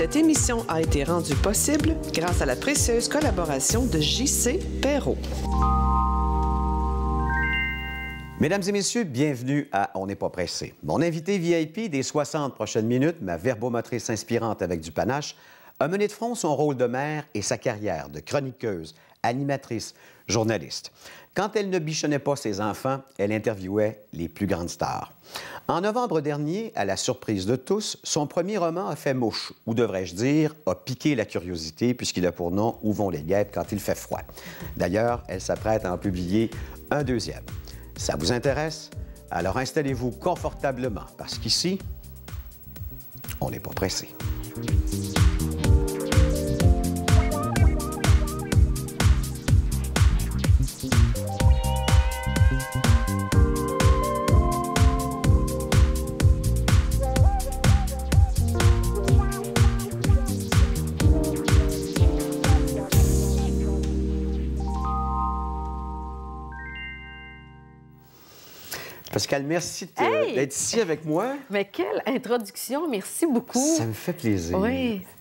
Cette émission a été rendue possible grâce à la précieuse collaboration de J.C. Perrault. Mesdames et messieurs, bienvenue à On n'est pas pressé. Mon invité VIP des 60 prochaines minutes, ma verbomotrice inspirante avec du panache, a mené de front son rôle de mère et sa carrière de chroniqueuse, animatrice, journaliste. Quand elle ne bichonnait pas ses enfants, elle interviewait les plus grandes stars. En novembre dernier, à la surprise de tous, son premier roman a fait mouche, ou devrais-je dire, a piqué la curiosité, puisqu'il a pour nom Où vont les guêpes quand il fait froid. D'ailleurs, elle s'apprête à en publier un deuxième. Ça vous intéresse? Alors installez-vous confortablement, parce qu'ici, on n'est pas pressé. Pascal, merci d'être ici avec moi. Mais quelle introduction, merci beaucoup. Ça me fait plaisir.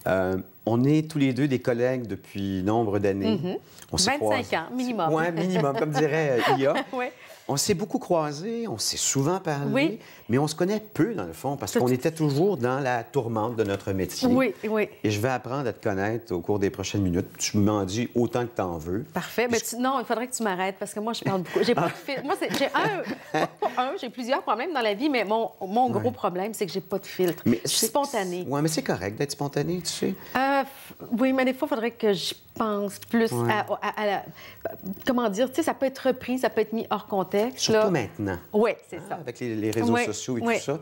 Euh, on est tous les deux des collègues depuis nombre d'années. 25 mhm. ans, minimum. Oui, minimum, comme dirait Ia. On s'est beaucoup croisés, on s'est souvent parlé, oui. mais on se connaît peu dans le fond parce qu'on était toujours dans la tourmente de notre métier. Oui, oui. Et je vais apprendre à te connaître au cours des prochaines minutes. Tu m'en dis autant que tu en veux. Parfait. Mais Non, il faudrait que tu m'arrêtes parce que moi, je parle beaucoup. J'ai pas ah. de filtre. Moi, j'ai un, pas un, j'ai plusieurs problèmes dans la vie, mais mon, gros problème, c'est que j'ai pas de filtre. Mais je suis spontanée. Oui, mais c'est correct d'être spontanée, tu sais. Euh, oui, mais des fois, il faudrait que je pense plus à, à la... Comment dire? Tu sais, ça peut être repris, ça peut être mis hors contexte. Surtout maintenant. Oui, c'est ah, ça. Avec les, réseaux sociaux et tout ça.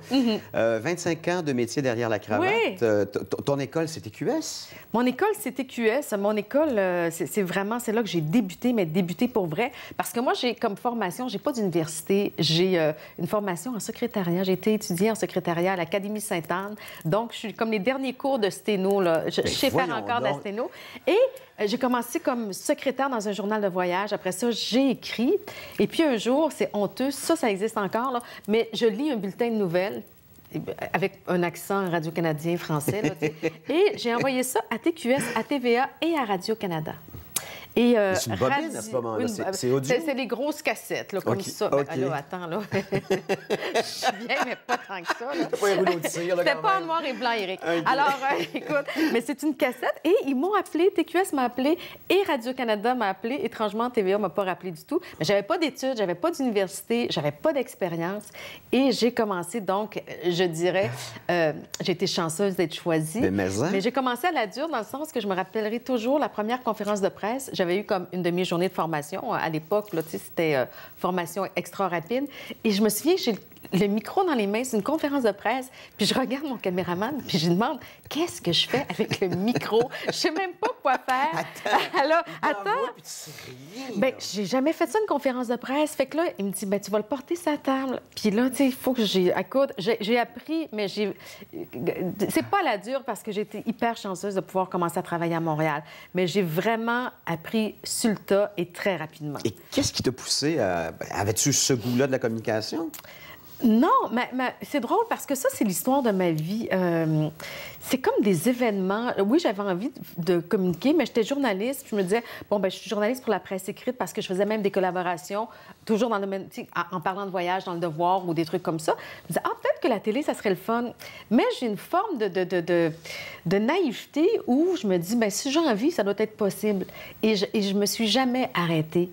25 mm-hmm. euh, ans de métier derrière la cravate. Euh, ton école, c'était QS? Mon école, c'était QS. Mon école, euh, c'est vraiment, c'est là que j'ai débuté, mais débuté pour vrai. Parce que moi, j'ai comme formation, j'ai pas d'université, j'ai une formation en secrétariat. J'ai été étudiée en secrétariat à l'Académie Sainte-Anne. Donc, je suis comme les derniers cours de sténo, là. Ben, je, sais faire encore sténo, Et euh, j'ai commencé comme secrétaire dans un journal de voyage. Après ça, j'ai écrit. Et puis un jour, c'est honteux, ça, ça existe encore, mais je lis un bulletin de nouvelles eh ben, avec un accent radio-canadien français. et j'ai envoyé ça à TQS, à TVA et à Radio-Canada. Et, euh, c'est une bobine à ce moment-là, c'est, audio? C'est, les grosses cassettes, là, comme ça. Ben, attends, là. Je suis mais pas tant que ça. C'était pas en noir et blanc, Eric. Alors, euh, écoute, mais c'est une cassette. Et ils m'ont appelé, TQS m'a appelé et Radio-Canada m'a appelé. Étrangement, TVA m'a pas rappelé du tout. Mais j'avais pas d'études, j'avais pas d'université, j'avais pas d'expérience. Et j'ai commencé, donc, je dirais, euh, j'ai été chanceuse d'être choisie. Mais, mais j'ai commencé à la dure dans le sens que je me rappellerai toujours la première conférence de presse j'avais eu comme une demi-journée de formation euh, à l'époque. C'était euh, formation extra rapide. Et je me souviens, le micro dans les mains, c'est une conférence de presse, puis je regarde mon caméraman, puis je demande qu'est-ce que je fais avec le micro. je sais même pas quoi faire. Attends. Alors, attends. Puis ben, j'ai jamais fait ça une conférence de presse. Fait que là, il me dit ben tu vas le porter sur sa table. Puis là, tu sais, il faut que j'ai j'ai appris, mais j'ai c'est pas la dure parce que j'étais hyper chanceuse de pouvoir commencer à travailler à Montréal, mais j'ai vraiment appris sur le tas et très rapidement. Et qu'est-ce qui te poussait à ben, avais-tu ce goût-là de la communication non, mais, c'est drôle parce que ça, c'est l'histoire de ma vie. Euh, c'est comme des événements. Oui, j'avais envie de communiquer, mais j'étais journaliste. je me disais, bon, ben, je suis journaliste pour la presse écrite parce que je faisais même des collaborations, toujours dans le En, parlant de voyage, dans le devoir ou des trucs comme ça. Je me disais, ah, peut-être que la télé, ça serait le fun. Mais j'ai une forme de de, de, naïveté où je me dis, ben, si j'ai envie, ça doit être possible. Et je, et je me suis jamais arrêtée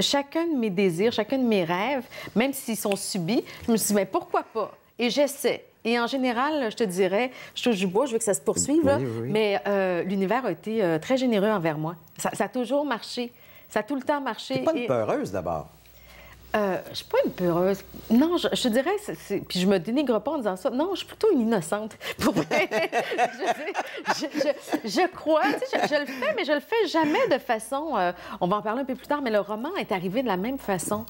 chacun de mes désirs, chacun de mes rêves, même s'ils sont subis, je me suis dit, mais pourquoi pas? Et j'essaie. Et en général, je te dirais, je touche du je veux que ça se poursuive, mais euh, l'univers a été euh, très généreux envers moi. Ça, a toujours marché. Ça a tout le temps marché. n'es pas une peureuse, d'abord. Je euh, je suis pas une peureuse. Non, je, dirais, puis je me dénigre pas en disant ça. Non, je suis plutôt une innocente. je, crois, je, le fais, mais je le fais jamais de façon. Euh, on va en parler un peu plus tard, mais le roman est arrivé de la même façon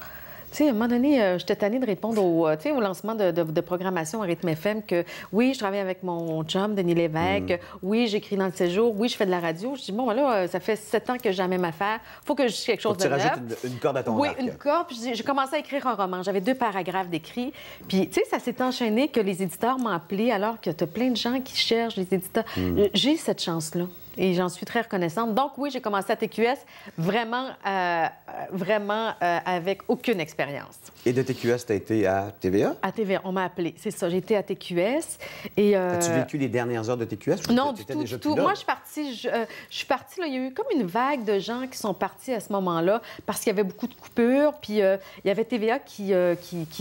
sais, à un moment donné, euh, j'étais tannée de répondre au, euh, au lancement de, programmation à Rythme FM que oui, je travaille avec mon chum, Denis Lévesque, mm. oui, j'écris dans le séjour, oui, je fais de la radio. Je dis, bon, ben là, euh, ça fait sept ans que j'ai la même affaire. faut que je dise quelque chose faut que tu rajoutes une, corde à ton Oui, une corde. j'ai commencé à écrire un roman. J'avais deux paragraphes d'écrit. Puis, tu sais, ça s'est enchaîné que les éditeurs m'ont appelé alors que tu as plein de gens qui cherchent les éditeurs. Mm. J'ai cette chance-là. Et j'en suis très reconnaissante. Donc oui, j'ai commencé à TQS vraiment, euh, vraiment euh, avec aucune expérience. Et de TQS, tu as été à TVA? À TVA, on m'a appelé. C'est ça, j'ai été à TQS. Et, euh, As-tu vécu les dernières heures de TQS? Non, du tout, du tout. Moi, je suis partie, je, suis là, il y a eu comme une vague de gens qui sont partis à ce moment-là parce qu'il y avait beaucoup de coupures, puis il y avait TVA qui,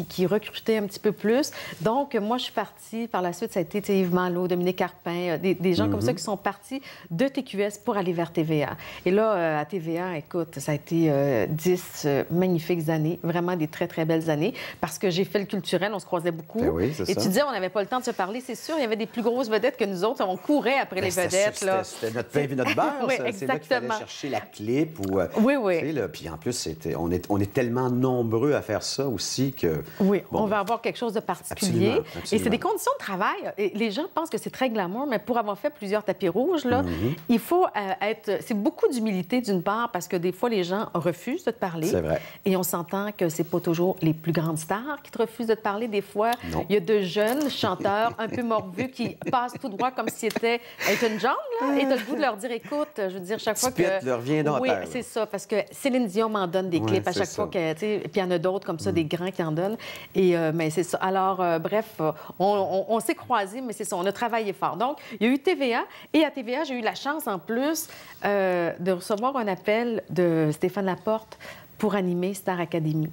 qui, recrutait un petit peu plus. Donc, moi, je suis partie. Par la suite, ça a été Yves Malo, Dominique Carpin, des, gens comme ça mm-hmm. qui sont partis de TQS pour aller vers TVA. Et là, euh, à TVA, écoute, ça a été euh, dix euh, magnifiques années, vraiment des très, très belles années, parce que j'ai fait le culturel, on se croisait beaucoup. Ben et tu disais, on n'avait pas le temps de se parler, c'est sûr, il y avait des plus grosses vedettes que nous autres, on courait après ben, les vedettes. C'était notre pain et notre beurre, c'est là qu'il chercher la clip. Ou, oui, oui. puis en plus, on, est, on est tellement nombreux à faire ça aussi que... Oui, on ben, va avoir quelque chose de particulier. Et c'est des conditions de travail. Et les gens pensent que c'est très glamour, mais pour avoir fait plusieurs tapis rouges, là, mhm. Il faut euh, être. C'est beaucoup d'humilité d'une part parce que des fois les gens refusent de te parler. C'est vrai. Et on s'entend que c'est pas toujours les plus grandes stars qui te refusent de te parler. Des fois, il y a de jeunes chanteurs un peu morveux qui passent tout droit comme si c'était une jambe là, et t'as le goût de leur dire écoute, je veux dire chaque fois que. leur dans Oui, c'est ça parce que Céline Dion m'en donne des clips à chaque fois que puis il y en a d'autres comme ça des mm. grands qui en donnent et euh, mais c'est ça. Alors euh, bref, on, on s'est croisés mais c'est ça, on a travaillé fort. Donc il y a eu TVA et à TVA j'ai eu la chance en plus euh, de recevoir un appel de Stéphane Laporte pour animer Star Academy.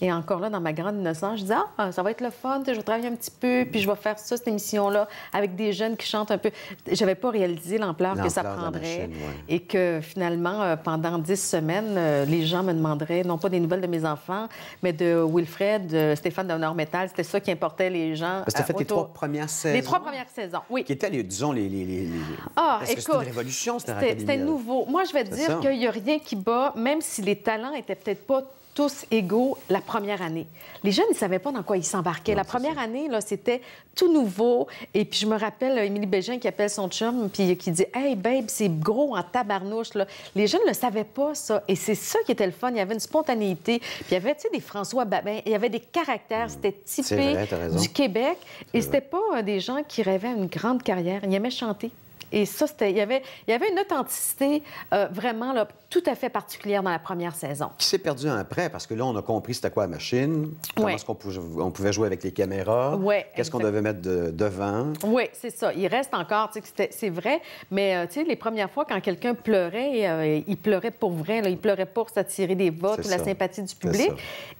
Et encore là, dans ma grande innocence, je disais, ah, ça va être le fun, je vais travailler un petit peu, puis je vais faire ça, cette émission-là, avec des jeunes qui chantent un peu. Je n'avais pas réalisé l'ampleur que ça prendrait. Et que finalement, euh, pendant dix semaines, euh, les gens me demanderaient, non pas des nouvelles de mes enfants, mais de Wilfred, de Stéphane d'Honor Metal. C'était ça qui importait les gens. Parce que tu as euh, fait les trois premières saisons. Les trois premières saisons, oui. Qui étaient, disons, les. les, les... Ah, écoute. C'était une révolution, C'était nouveau. Moi, je vais te dire qu'il n'y a rien qui bat, même si les talents étaient peut-être pas tous égaux la première année. Les jeunes, ne savaient pas dans quoi ils s'embarquaient. La première année, là, c'était tout nouveau. Et puis, je me rappelle euh, Émilie Bégin qui appelle son chum, puis qui dit « Hey, babe, c'est gros en tabarnouche, là. » Les jeunes ne le savaient pas, ça. Et c'est ça qui était le fun. Il y avait une spontanéité. Puis, il y avait, tu sais, des François Babin. Il y avait des caractères. C'était typé du Québec. Et c'était pas euh, des gens qui rêvaient une grande carrière. Ils aimaient chanter. Et ça, il, y avait, il y avait une authenticité euh, vraiment là, tout à fait particulière dans la première saison. Qui s'est perdu après, parce que là, on a compris c'était quoi la machine, comment ce qu'on pouvait, on pouvait jouer avec les caméras, qu'est-ce qu'on devait mettre devant. Oui, c'est ça. Il reste encore, c'est vrai, mais euh, les premières fois, quand quelqu'un pleurait, euh, il pleurait pour vrai, il pleurait pour s'attirer des votes ou la sympathie du public.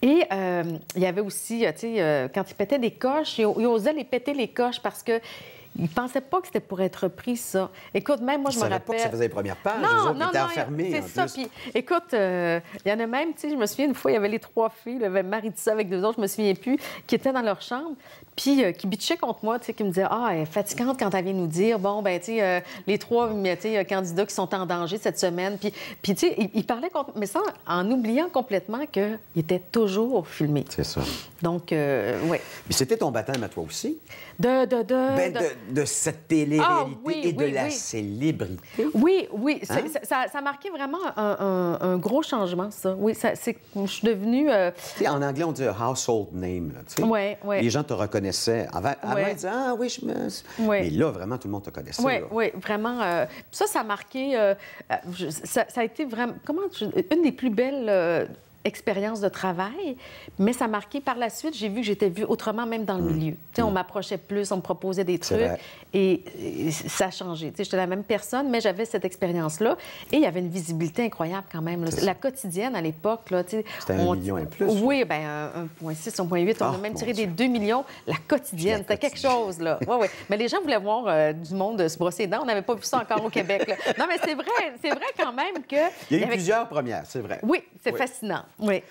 Et il y avait aussi, quand il pétait des coches, il osait les péter les coches parce que ils ne pensaient pas que c'était pour être pris ça. Écoute, même moi, je me rappelle... pas que ça faisait les premières pages. Non, non, non, c'est ça. écoute, euh, il y en a même, tu sais, je me souviens, une fois, il y avait les trois filles, il y avait marie avec deux autres, je ne me souviens plus, qui étaient dans leur chambre, puis euh, qui bitchaient contre moi, tu sais, qui me disaient « Ah, elle est fatigante quand elle vient nous dire, bon, ben tu sais, euh, les trois candidats qui sont en danger cette semaine. » Puis, puis tu sais, ils, parlaient contre... Mais ça en oubliant complètement qu'ils étaient toujours filmés. C'est ça. Donc, oui. Mais c'était ton baptême à toi aussi. Ben, de... de... cette télé-réalité ah, et de la célébrité. Oui, oui. Hein? Ça, ça, a marqué vraiment un, un, gros changement, ça. Oui, ça, je suis devenue... Euh, en anglais, on dit « household name ». Oui, oui. Les gens te reconnaissaient. Avant, ils disaient « Ah oui, je me... Mais là, vraiment, tout le monde te connaissait. Oui, oui, vraiment. Euh, ça, ça a marqué... Euh, ça, ça, a été vraiment... Comment... Une des plus belles expérience de travail, mais ça a marqué par la suite, j'ai vu que j'étais vue autrement même dans le mm. milieu. sais, On mm. m'approchait plus, on me proposait des trucs et, ça a changé. J'étais la même personne, mais j'avais cette expérience-là et il y avait une visibilité incroyable quand même. La quotidienne à l'époque, c'était on... un million et plus. Oui, ben 1,6, 1,8, on ah, a même tiré des 2 millions. La quotidienne, c'était quelque chose. là. Ouais, ouais. Mais les gens voulaient voir euh, du monde se brosser les dents. On n'avait pas vu ça encore au Québec. Non, mais c'est vrai, c'est vrai quand même que... Il y a eu plusieurs premières, c'est vrai. Oui, c'est fascinant. Oui.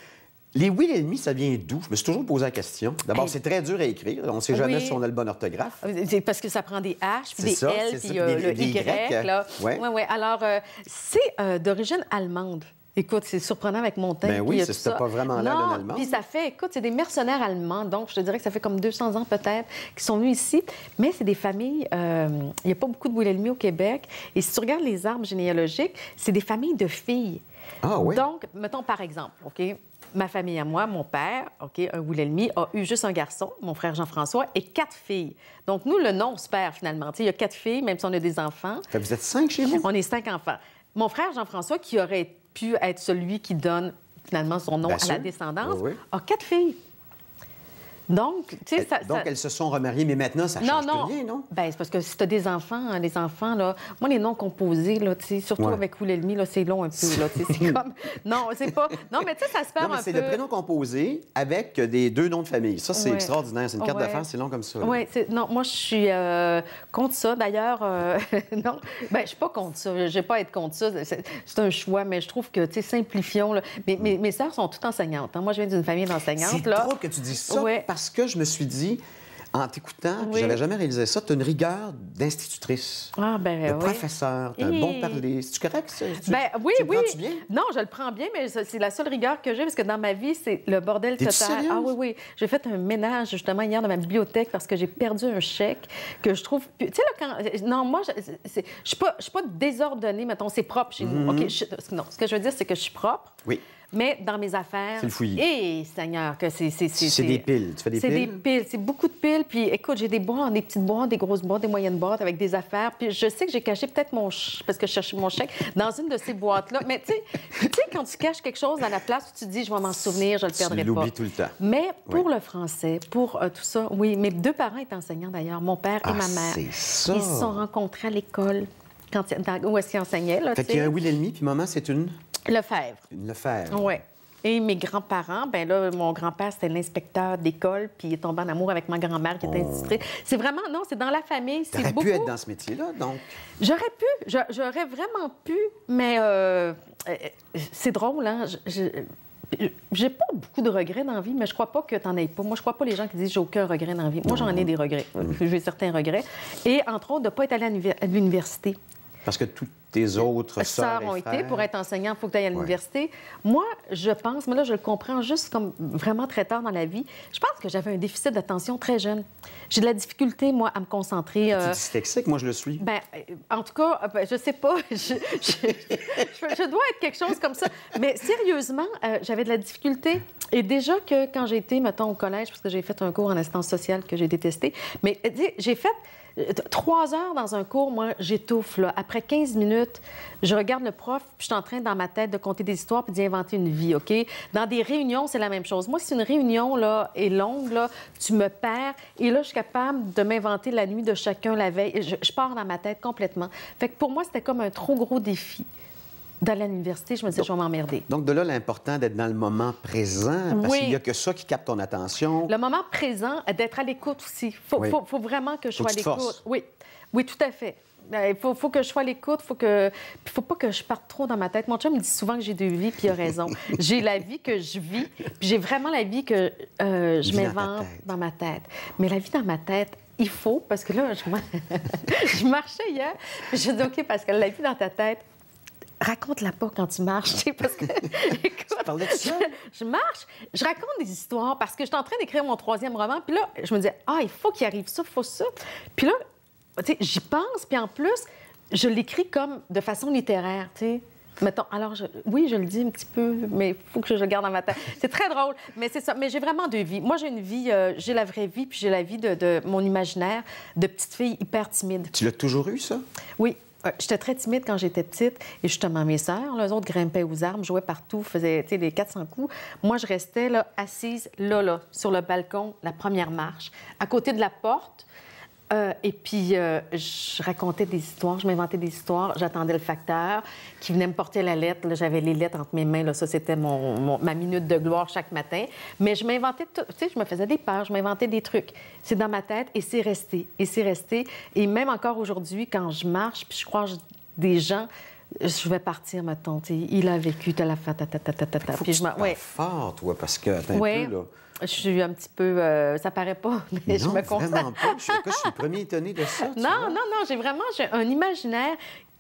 Les oui ça vient d'où? Je me suis toujours posé la question. D'abord, eh. c'est très dur à écrire. On ne sait jamais si on a le bon orthographe. Ah, c'est parce que ça prend des H, puis des L, puis le Y. là. Ouais. Alors, euh, c'est euh, d'origine allemande. Écoute, c'est surprenant avec Montaigne. Ben oui, c'était pas vraiment là, non, Puis ça fait, écoute, c'est des mercenaires allemands, donc je te dirais que ça fait comme 200 ans peut-être qui sont venus ici. Mais c'est des familles, euh, il n'y a pas beaucoup de Wilhelmy au Québec. Et si tu regardes les arbres généalogiques, c'est des familles de filles. Ah, Donc, mettons par exemple, OK, ma famille à moi, mon père, OK, un l'ennemi, a eu juste un garçon, mon frère Jean-François, et quatre filles. Donc, nous, le nom se perd finalement. il y a quatre filles, même si on a des enfants. vous êtes cinq chez vous? On est cinq enfants. Mon frère Jean-François, qui aurait pu être celui qui donne finalement son nom à la descendance, a quatre filles. Donc, tu sais, ben, ça, Donc, elles se sont remariées, mais maintenant, ça change non, non. non? Ben, c'est parce que si tu as des enfants, hein, les enfants, là, moi, les noms composés, là, tu sais, surtout ouais. avec Oulelmi, là, c'est long un peu, là, tu sais, c'est comme... Non, c'est pas... Non, mais tu sais, ça se perd un peu... c'est le prénom composé avec euh, des deux noms de famille. Ça, c'est extraordinaire. C'est une carte d'affaires, c'est long comme ça. Oui, non, moi, je suis euh, contre ça. D'ailleurs, euh, non, ben, je suis pas contre ça. Je vais pas être contre ça. C'est un choix, mais je trouve que, tu sais, simplifions, là... Mm. Mes, mes, soeurs sont toutes enseignantes. Hein. Moi, je viens d'une famille d'enseignantes, là. C'est que tu dis ça parce que je me suis dit, en t'écoutant, je j'avais jamais réalisé ça, tu as une rigueur d'institutrice, ah, ben, ben de oui. professeur, tu as un bon parler. C'est-tu correct? Ça? Ben, oui, tu oui. bien? Non, je le prends bien, mais c'est la seule rigueur que j'ai parce que dans ma vie, c'est le bordel total. Ah oui, oui. J'ai fait un ménage justement hier dans ma bibliothèque parce que j'ai perdu un chèque que je trouve... Tu sais, là, quand... Non, moi, je ne suis pas, désordonnée, mettons, c'est propre chez nous. Mm-hmm. OK, non, ce que je veux dire, c'est que je suis propre. Oui. Mais dans mes affaires. C'est le fouillis. Eh, Seigneur, que c'est. C'est des piles. Tu fais des piles? C'est des piles. C'est beaucoup de piles. Puis écoute, j'ai des boîtes, des petites boîtes, des grosses boîtes, des moyennes boîtes avec des affaires. Puis je sais que j'ai caché peut-être mon. Ch... Parce que je cherchais mon chèque dans une de ces boîtes-là. Mais tu sais, quand tu caches quelque chose à la place où tu dis, je vais m'en souvenir, je le perdrai tu pas. tout le temps. Mais pour le français, pour euh, tout ça, oui. Mes deux parents étaient enseignants d'ailleurs, mon père et ah, ma mère. Ils se sont rencontrés à l'école où est-ce qu'il enseignait. Là, fait qu'il y a un puis maman, c'est une... Lefebvre. Une Lefebvre. Oui. Et mes grands-parents, ben là, mon grand-père, c'était l'inspecteur d'école, puis il est tombé en amour avec ma grand-mère qui était oh. industrielle. C'est vraiment, non, c'est dans la famille. T'aurais pu être dans ce métier-là, donc? J'aurais pu, j'aurais vraiment pu, mais euh, euh, c'est drôle, hein? J'ai pas beaucoup de regrets dans la vie, mais je crois pas que t'en aies pas. Moi, je crois pas les gens qui disent j'ai aucun regret dans la vie. Moi, j'en ai des regrets. J'ai certains regrets. Et entre autres, de pas être allé à l'université. Parce que toutes tes autres sœurs ont frères... été pour être enseignant, il faut que tu ailles à l'université. Moi, je pense, mais là, je le comprends juste comme vraiment très tard dans la vie, je pense que j'avais un déficit d'attention très jeune. J'ai de la difficulté, moi, à me concentrer. Ah, tu es euh, dyslexique, moi, je le suis. Ben, en tout cas, je euh, ben, je sais pas. Je, dois être quelque chose comme ça. Mais sérieusement, euh, j'avais de la difficulté. Et déjà que quand j'étais, mettons, au collège, parce que j'ai fait un cours en assistance sociale que j'ai détesté, mais j'ai fait euh, trois heures dans un cours, moi, j'étouffe. Après 15 minutes, je regarde le prof, puis je suis en train, dans ma tête, de compter des histoires puis d'inventer une vie, OK? Dans des réunions, c'est la même chose. Moi, si une réunion là, est longue, tu me perds. Et là, je suis capable de m'inventer la nuit de chacun la veille. Je, je pars dans ma tête complètement. Fait que pour moi, c'était comme un trop gros défi. D'aller à l'université, je me disais, je vais m'emmerder. Donc, de là, l'important d'être dans le moment présent, parce qu'il n'y a que ça qui capte ton attention. Le moment présent, d'être à l'écoute aussi. Il faut, vraiment que je sois à l'écoute. Oui. oui, tout à fait. Euh, il faut, que je sois à l'écoute, faut que faut pas que je parte trop dans ma tête. Mon chum me dit souvent que j'ai deux vies, puis il a raison. j'ai la vie que je vis, puis j'ai vraiment la vie que euh, je m'invente dans, dans ma tête. Mais la vie dans ma tête, il faut, parce que là, je, je marchais hier, je dis OK, parce que la vie dans ta tête, raconte-la pas quand tu marches, tu parce que... Écoute, de ça? Je, marche, je raconte des histoires parce que j'étais en train d'écrire mon troisième roman, puis là, je me disais, ah, il faut qu'il arrive ça, il faut ça. Puis là, tu sais, j'y pense, puis en plus, je l'écris comme de façon littéraire, tu sais. Mettons, alors, je, oui, je le dis un petit peu, mais il faut que je, le garde dans ma tête. C'est très drôle, mais c'est ça. Mais j'ai vraiment deux vies. Moi, j'ai une vie, euh, j'ai la vraie vie, puis j'ai la vie de, de, mon imaginaire de petite fille hyper timide. Tu l'as toujours eu, ça? Oui. J'étais très timide quand j'étais petite. Et justement, mes sœurs, les autres grimpaient aux arbres, jouaient partout, faisaient des 400 coups. Moi, je restais là, assise, là, là, sur le balcon, la première marche, à côté de la porte euh, et puis, euh, je racontais des histoires, je m'inventais des histoires, j'attendais le facteur qui venait me porter la lettre. J'avais les lettres entre mes mains, là, ça c'était mon, ma minute de gloire chaque matin. Mais je m'inventais tout, tu sais, je me faisais des peurs, je m'inventais des trucs. C'est dans ma tête et c'est resté, et c'est resté. Et même encore aujourd'hui, quand je marche, puis je croise des gens, je vais partir, ma tante. Il a vécu, t'as la fin, ta, tu ouais. fort, toi, parce que, je suis un petit peu. Euh, ça paraît pas, mais, je me concentre. Vraiment pas. Je suis, le premier étonné de ça. Non, non, non, j'ai vraiment un imaginaire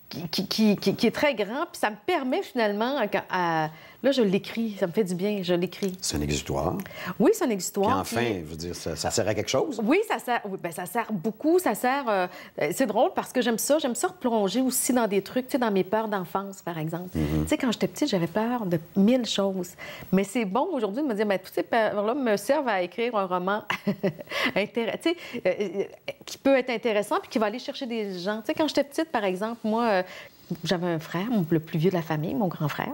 qui, qui, qui, qui, est très grand, puis ça me permet finalement euh, à Là, je l'écris, ça me fait du bien, je l'écris. C'est un exutoire. Oui, c'est un exutoire. Puis enfin, dire, ça, sert à quelque chose? Oui, ça sert, ben, ça sert beaucoup, ça sert... Euh, euh, c'est drôle parce que j'aime ça, j'aime ça replonger aussi dans des trucs, tu sais, dans mes peurs d'enfance, par exemple. Mhm. Tu sais, quand j'étais petite, j'avais peur de mille choses. Mais c'est bon aujourd'hui de me dire, mais ben, toutes ces peurs-là me servent à écrire un roman euh, qui peut être intéressant puis qui va aller chercher des gens. Tu sais, quand j'étais petite, par exemple, moi, j'avais un frère, le plus vieux de la famille, mon grand frère,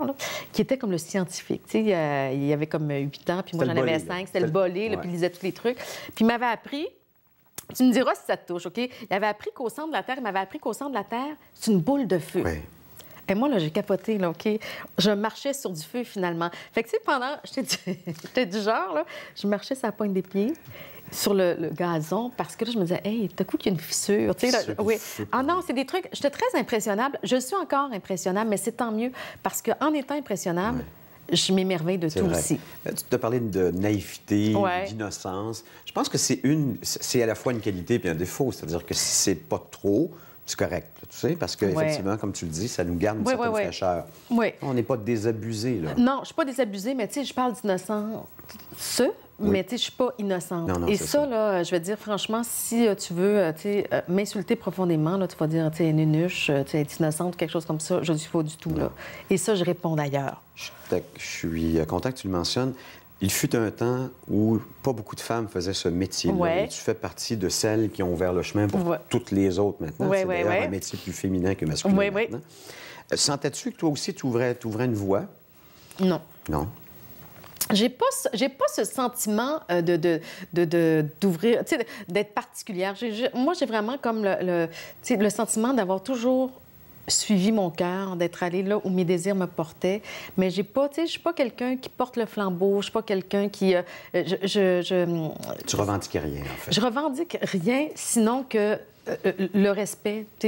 qui était comme le scientifique. Euh, il avait comme 8 ans, puis moi j'en avais 5. C'était le bolé, puis il lisait tous les trucs. Puis il m'avait appris, tu me diras si ça te touche, OK? Il avait appris qu'au centre de la Terre, il m'avait appris qu'au centre de la Terre, c'est une boule de feu. Et moi, là, j'ai capoté, OK? Je marchais sur du feu, finalement. Fait que, tu sais, pendant... J'étais du... du genre, là, je marchais sur la pointe des pieds sur le, gazon parce que là, je me disais, hey, t'as coup qu'il y a une fissure. Tu sais, oui. Ah non, c'est des trucs. J'étais très impressionnable. Je suis encore impressionnable, mais c'est tant mieux parce qu'en étant impressionnable, je m'émerveille de tout aussi. Tu te parlais de naïveté, d'innocence. Je pense que c'est une, c'est à la fois une qualité et un défaut. C'est-à-dire que si c'est pas trop, c'est correct, tu sais, parce que effectivement, comme tu le dis, ça nous garde une ouais, certaine fraîcheur. On n'est pas désabusé là. Non, je suis pas désabusé, mais tu sais, je parle d'innocence. Ce, mais tu sais, je suis pas innocente. et ça, là, je vais te dire franchement, si euh, tu veux euh, euh, m'insulter profondément, là, tu vas dire, tu es nunuche, tu es innocente, quelque chose comme ça, je ne suis pas du tout. Là. Et ça, je réponds d'ailleurs. Je suis content que tu le mentionnes. Il fut un temps où pas beaucoup de femmes faisaient ce métier Tu fais partie de celles qui ont ouvert le chemin pour toutes les autres maintenant. c'est un métier plus féminin que masculin maintenant. Sentais-tu que toi aussi, tu ouvrais, ouvrais une voie? Non. Non. J'ai pas, j'ai pas ce sentiment euh, de, de, d'ouvrir, d'être particulière. moi, j'ai vraiment comme le, le, le sentiment d'avoir toujours suivi mon cœur, d'être allée là où mes désirs me portaient. Mais j'ai pas, je suis pas quelqu'un qui porte le flambeau, je suis pas quelqu'un qui, euh, je, je, Tu revendiques rien, en fait. Je revendique rien, sinon que euh, le respect. Mm.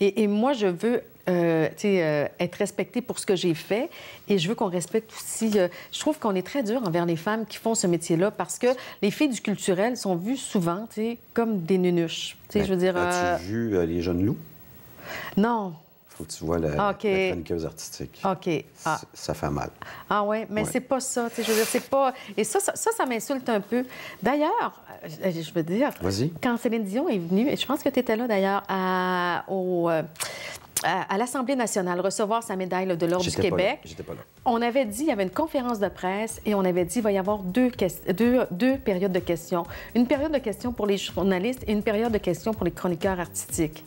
et, et, moi, je veux euh, euh, être respectée pour ce que j'ai fait. Et je veux qu'on respecte aussi. Euh, je trouve qu'on est très dur envers les femmes qui font ce métier-là parce que les filles du culturel sont vues souvent comme des nunuches. Ben, je veux dire. As-tu vu Les Jeunes Loups? Non. Faut que tu vois la, okay. chroniqueuse artistique. OK. Ah. Ça fait mal. Ah oui, mais c'est pas ça. Je veux dire, c'est pas... Et ça, ça, m'insulte un peu. D'ailleurs, je veux dire... Quand Céline Dion est venue, et je pense que tu étais là, d'ailleurs, à... au à, l'Assemblée nationale recevoir sa médaille de l'Ordre du Québec. Pas là. On avait dit, il y avait une conférence de presse et on avait dit, il va y avoir deux, deux, deux périodes de questions. Une période de questions pour les journalistes et une période de questions pour les chroniqueurs artistiques.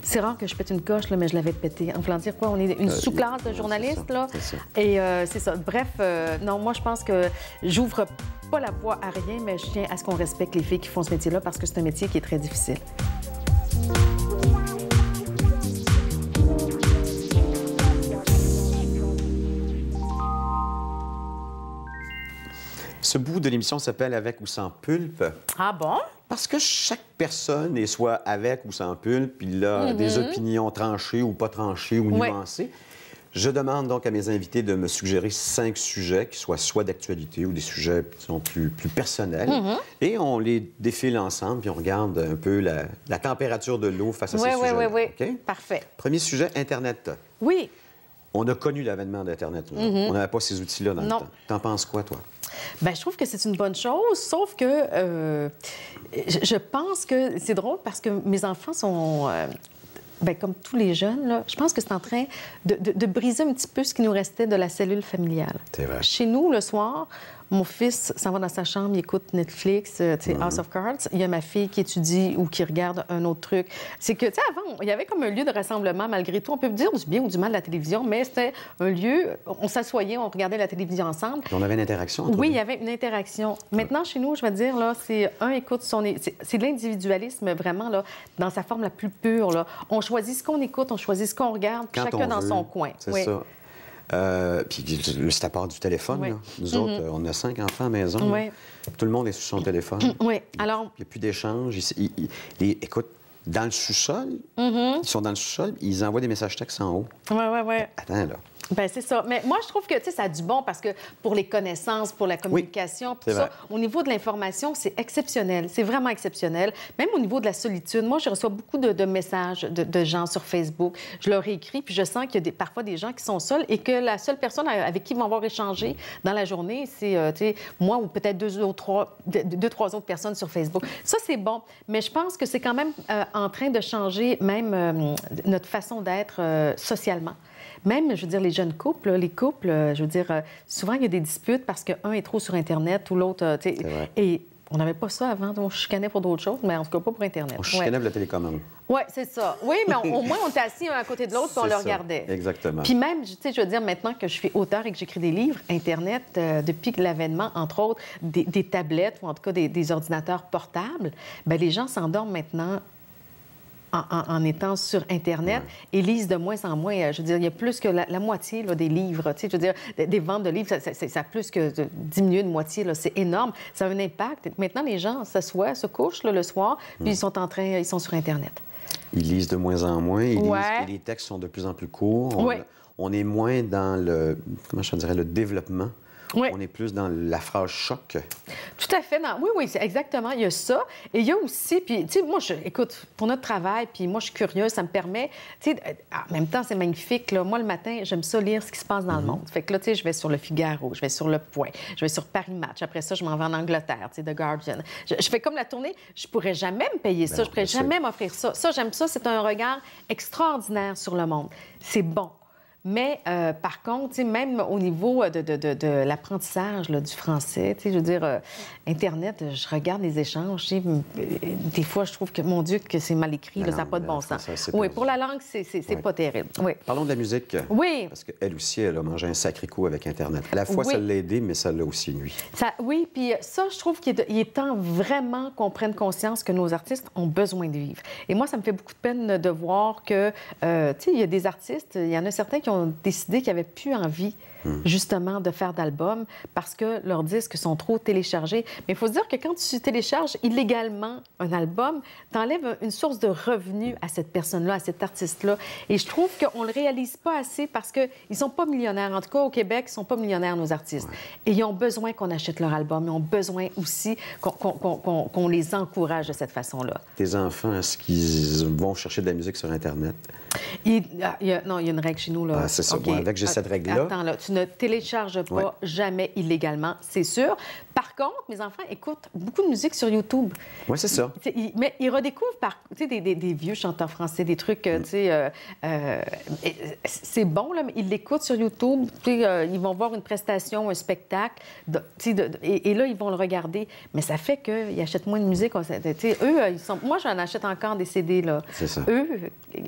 C'est rare que je pète une coche, mais je l'avais pété. En dire quoi, on est une euh, sous-classe de journalistes, là. Et euh, c'est ça. Bref, euh, non, moi, je pense que j'ouvre pas la voie à rien, mais je tiens à ce qu'on respecte les filles qui font ce métier-là parce que c'est un métier qui est très difficile. Ce bout de l'émission s'appelle Avec ou sans pulpe. Ah bon? Parce que chaque personne est soit avec ou sans pulpe, il a mhm. des opinions tranchées ou pas tranchées ou nuancées. Je demande donc à mes invités de me suggérer cinq sujets qui soient soit d'actualité ou des sujets qui sont plus, personnels. Mhm. Et on les défile ensemble, puis on regarde un peu la, température de l'eau face à ces oui, sujets. Oui, oui, oui. Parfait. Premier sujet, Internet. Oui. On a connu l'avènement d'Internet. Mhm. On n'avait pas ces outils-là dans le temps. T'en penses quoi, toi? Ben, je trouve que c'est une bonne chose, sauf que euh, je pense que c'est drôle parce que mes enfants sont... Euh, ben, comme tous les jeunes, là, je pense que c'est en train de, briser un petit peu ce qui nous restait de la cellule familiale. Chez nous, le soir, mon fils s'en va dans sa chambre, il écoute Netflix, euh, House of Cards. Il y a ma fille qui étudie ou qui regarde un autre truc. C'est que, tu sais, avant, il y avait comme un lieu de rassemblement malgré tout. On peut dire du bien ou du mal de la télévision, mais c'était un lieu, on s'assoyait, on regardait la télévision ensemble. on avait une interaction entre Oui, il y avait une interaction. Maintenant, chez nous, je vais dire, là, c'est un écoute son... C'est de l'individualisme vraiment, là, dans sa forme la plus pure, là. On choisit ce qu'on écoute, on choisit ce qu'on regarde, chacun dans son coin. C'est ça. Euh, puis c'est à part du téléphone. Nous autres, mhm. on a cinq enfants à la maison. Tout le monde est sur son téléphone. Oui, alors... Il n'y a plus d'échange. Écoute, dans le sous-sol, mhm. ils sont dans le sous-sol, ils envoient des messages textes en haut. Oui, oui, oui. Attends, là. Ben c'est ça. Mais moi, je trouve que ça a du bon parce que pour les connaissances, pour la communication, ça, au niveau de l'information, c'est exceptionnel. C'est vraiment exceptionnel. Même au niveau de la solitude, moi, je reçois beaucoup de, messages de, gens sur Facebook. Je leur écris, puis je sens qu'il y a parfois des gens qui sont seuls et que la seule personne avec qui ils vont avoir échangé dans la journée, c'est euh, moi ou peut-être deux ou trois, deux, trois autres personnes sur Facebook. Ça, c'est bon. Mais je pense que c'est quand même euh, en train de changer même euh, notre façon d'être socialement. Même, je veux dire, les jeunes couples, les couples, euh, je veux dire, euh, souvent, il y a des disputes parce qu'un est trop sur Internet ou l'autre, euh, Et on n'avait pas ça avant. On chicanait pour d'autres choses, mais en tout cas pas pour Internet. On chicanait pour la télécommande. Oui, c'est ça. Oui, mais au moins, on était assis un à côté de l'autre et on le regardait. Exactement. Puis même, tu sais, je veux dire, maintenant que je suis auteur et que j'écris des livres, Internet, depuis l'avènement, entre autres, des, tablettes ou en tout cas des, des ordinateurs portables, ben les gens s'endorment maintenant en, étant sur Internet ils et lisent de moins en moins. Euh, je veux dire, il y a plus que la, moitié des livres. Tu sais, je veux dire, des, ventes de livres, ça, a plus que diminué de moitié. C'est énorme. Ça a un impact. Maintenant, les gens s'assoient, se couchent le soir, puis ils sont en train, ils sont sur Internet. Ils lisent de moins en moins. les textes sont de plus en plus courts. On, on est moins dans le, comment je dirais, le développement. On est plus dans la phrase choc. Tout à fait. Oui, oui, exactement. Il y a ça. Et il y a aussi, puis, tu sais, moi, je, écoute, pour notre travail, puis moi, je suis curieuse, ça me permet, tu sais, euh, en même temps, c'est magnifique. Là. Moi, le matin, j'aime ça lire ce qui se passe dans le mhm. monde. Fait que là, tu sais, je vais sur le Figaro, je vais sur Le Point, je vais sur Paris Match. Après ça, je m'en vais en Angleterre, tu sais, The Guardian. Je, fais comme la tournée. Je pourrais jamais me payer ben ça. je pourrais jamais m'offrir ça. Ça, j'aime ça. C'est un regard extraordinaire sur le monde. C'est bon. Mais euh, par contre, même au niveau de, l'apprentissage du français, je veux dire, euh, Internet, je regarde les échanges, des fois, je trouve que, mon Dieu, que c'est mal écrit, ben ça n'a pas de bon sens. oui, pour la langue, c'est pas terrible. Oui. Parlons de la musique. Oui. Parce qu'elle aussi, elle a mangé un sacré coup avec Internet. À la fois, ça l'a aidé, mais ça l'a aussi nuit. Ça, oui, puis ça, je trouve qu'il est, temps vraiment qu'on prenne conscience que nos artistes ont besoin de vivre. Et moi, ça me fait beaucoup de peine de voir que, euh, tu sais, il y a des artistes, il y en a certains qui ont ont décidé qu'il n'y avait plus envie Hmm. justement de faire d'albums parce que leurs disques sont trop téléchargés. Mais il faut se dire que quand tu télécharges illégalement un album, tu enlèves une source de revenus à cette personne-là, à cet artiste-là. Et je trouve qu'on le réalise pas assez parce qu'ils sont pas millionnaires. En tout cas, au Québec, ils sont pas millionnaires, nos artistes. Et ils ont besoin qu'on achète leur album. Ils ont besoin aussi qu'on les encourage de cette façon-là. Tes enfants, est-ce qu'ils vont chercher de la musique sur Internet? Il... Ah, non, il y a une règle chez nous. Là. Ah, c'est ça. avec j'ai ah, cette règle-là tu ne télécharges pas jamais illégalement, c'est sûr. Par contre, mes enfants écoutent beaucoup de musique sur YouTube. Oui, c'est ça. mais ils redécouvrent des, vieux chanteurs français, des trucs, euh, tu sais, euh, euh, c'est bon, là, mais ils l'écoutent sur YouTube. ils vont voir une prestation, un spectacle, et, là, ils vont le regarder. Mais ça fait qu'ils achètent moins de musique. eux, ils sont... Moi, j'en achète encore des CD, Eux,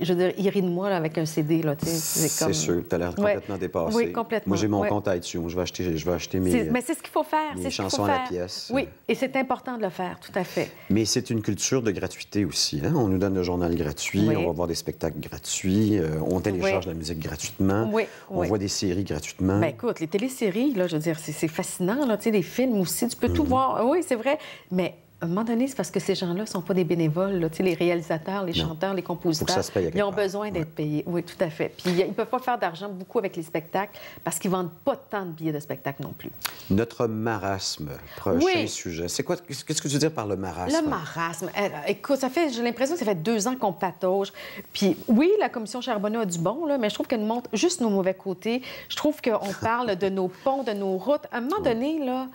je veux dire, ils rient de moi avec un CD, C'est sûr, tu as l'air complètement dépassé. Oui, complètement. Moi, j'ai mon compte iTunes. Je vais acheter, je vais acheter mes. Mais c'est ce qu'il faut faire. C'est ce la pièce. Oui, et c'est important de le faire, tout à fait. Mais c'est une culture de gratuité aussi. Hein. On nous donne le journal gratuit, on va voir des spectacles gratuits, euh, on télécharge la musique gratuitement, on voit des séries gratuitement. Ben, écoute, les téléséries, là, je veux dire, c'est fascinant. Là, des films aussi, tu peux tout mhm. voir. Oui, c'est vrai, mais à un moment donné, c'est parce que ces gens-là sont pas des bénévoles. Là. les réalisateurs, les chanteurs, les compositeurs, ils ont besoin d'être payés. Oui, tout à fait. Puis ils ne peuvent pas faire d'argent beaucoup avec les spectacles parce qu'ils vendent pas tant de billets de spectacle non plus. Notre marasme, prochain sujet. C'est quoi, qu'est-ce que tu veux dire par le marasme? Le marasme. Euh, écoute, ça fait, j'ai l'impression que ça fait deux ans qu'on patauge. Puis oui, la commission Charbonneau a du bon, là, mais je trouve qu'elle montre juste nos mauvais côtés. Je trouve qu'on parle de nos ponts, de nos routes. À un moment donné, là...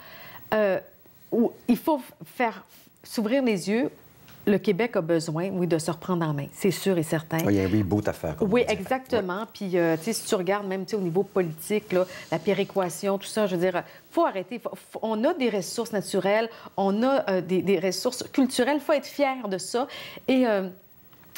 Euh, il faut faire s'ouvrir les yeux. Le Québec a besoin, oui, de se reprendre en main, c'est sûr et certain. il y a un reboot à faire. Oui, exactement. Puis, euh, tu sais, si tu regardes même au niveau politique, la péréquation, tout ça, je veux dire, faut arrêter. on a des ressources naturelles, on a euh, des, ressources culturelles, faut être fier de ça. Et... Euh,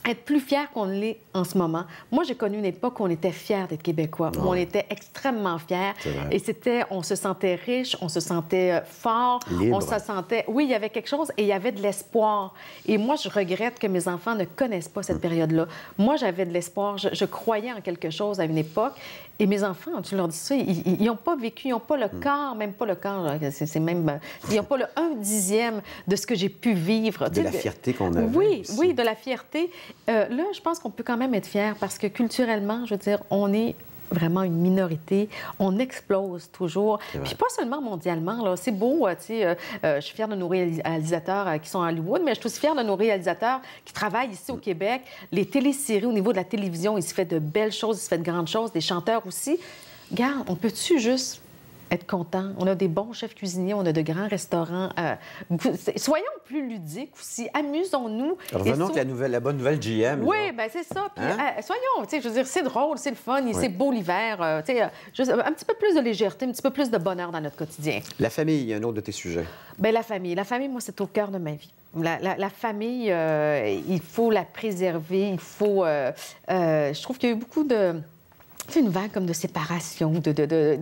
être plus fier qu'on l'est en ce moment. Moi, j'ai connu une époque où on était fier d'être Québécois, où ah on était extrêmement fier, Et c'était, on se sentait riche, on se sentait euh, fort, on se sentait... Oui, il y avait quelque chose et il y avait de l'espoir. Et moi, je regrette que mes enfants ne connaissent pas cette mm. période-là. Moi, j'avais de l'espoir, je, croyais en quelque chose à une époque et mes enfants, tu leur dis ça, ils n'ont pas vécu, ils n'ont pas le hmm. corps, même pas le corps, hein, c'est même. Euh, ils n'ont pas le un dixième de ce que j'ai pu vivre. De la fierté qu'on a. Oui, oui, de la fierté. Euh, là, je pense qu'on peut quand même être fier parce que culturellement, je veux dire, on est vraiment une minorité. On explose toujours. Puis pas seulement mondialement, là. C'est beau, euh, tu sais. Euh, euh, je suis fière de nos réalisateurs qui sont à Hollywood, mais je suis aussi fière de nos réalisateurs qui travaillent ici au Québec. Les téléséries, au niveau de la télévision, il se fait de belles choses, il se fait de grandes choses. Des chanteurs aussi. Garde, on peut-tu juste être content. On a des bons chefs cuisiniers, on a de grands restaurants. Euh, soyons plus ludiques aussi, amusons-nous. Revenons à la, nouvelle, la bonne nouvelle GM. Oui, bien c'est ça. Hein? Euh, soyons, tu sais, je veux dire, c'est drôle, c'est le fun, c'est beau l'hiver. Euh, tu sais, un petit peu plus de légèreté, un petit peu plus de bonheur dans notre quotidien. La famille, un autre de tes sujets. Bien, la famille. La famille, moi, c'est au cœur de ma vie. La, la famille, il faut la préserver, il faut... je trouve qu'il y a eu beaucoup de fait une vague comme de séparation de, de,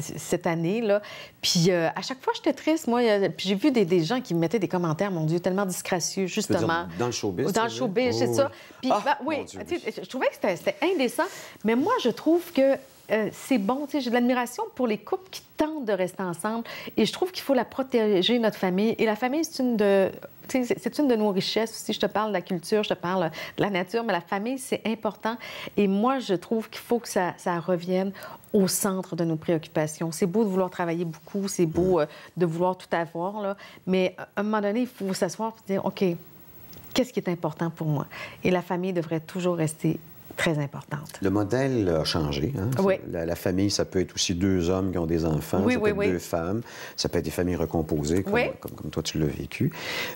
cette année. Là. Puis euh, à chaque fois, j'étais triste. Moi, puis j'ai vu des, des, gens qui mettaient des commentaires, mon Dieu, tellement disgracieux, justement. dans le showbiz. Dans le showbiz, c'est ça. Oh puis, ah, bah, oui, oui. je trouvais que c'était indécent. Mais moi, je trouve que euh, c'est bon. J'ai de l'admiration pour les couples qui tentent de rester ensemble et je trouve qu'il faut la protéger, notre famille. Et la famille, c'est une de... C'est une de nos richesses aussi. Je te parle de la culture, je te parle de la nature, mais la famille, c'est important. Et moi, je trouve qu'il faut que ça, revienne au centre de nos préoccupations. C'est beau de vouloir travailler beaucoup, c'est beau euh, de vouloir tout avoir, là, mais à un moment donné, il faut s'asseoir et dire, OK, qu'est-ce qui est important pour moi? Et la famille devrait toujours rester très importante. Le modèle a changé. Hein. La, famille, ça peut être aussi deux hommes qui ont des enfants, oui, deux femmes, ça peut être des familles recomposées, comme, comme, toi tu l'as vécu.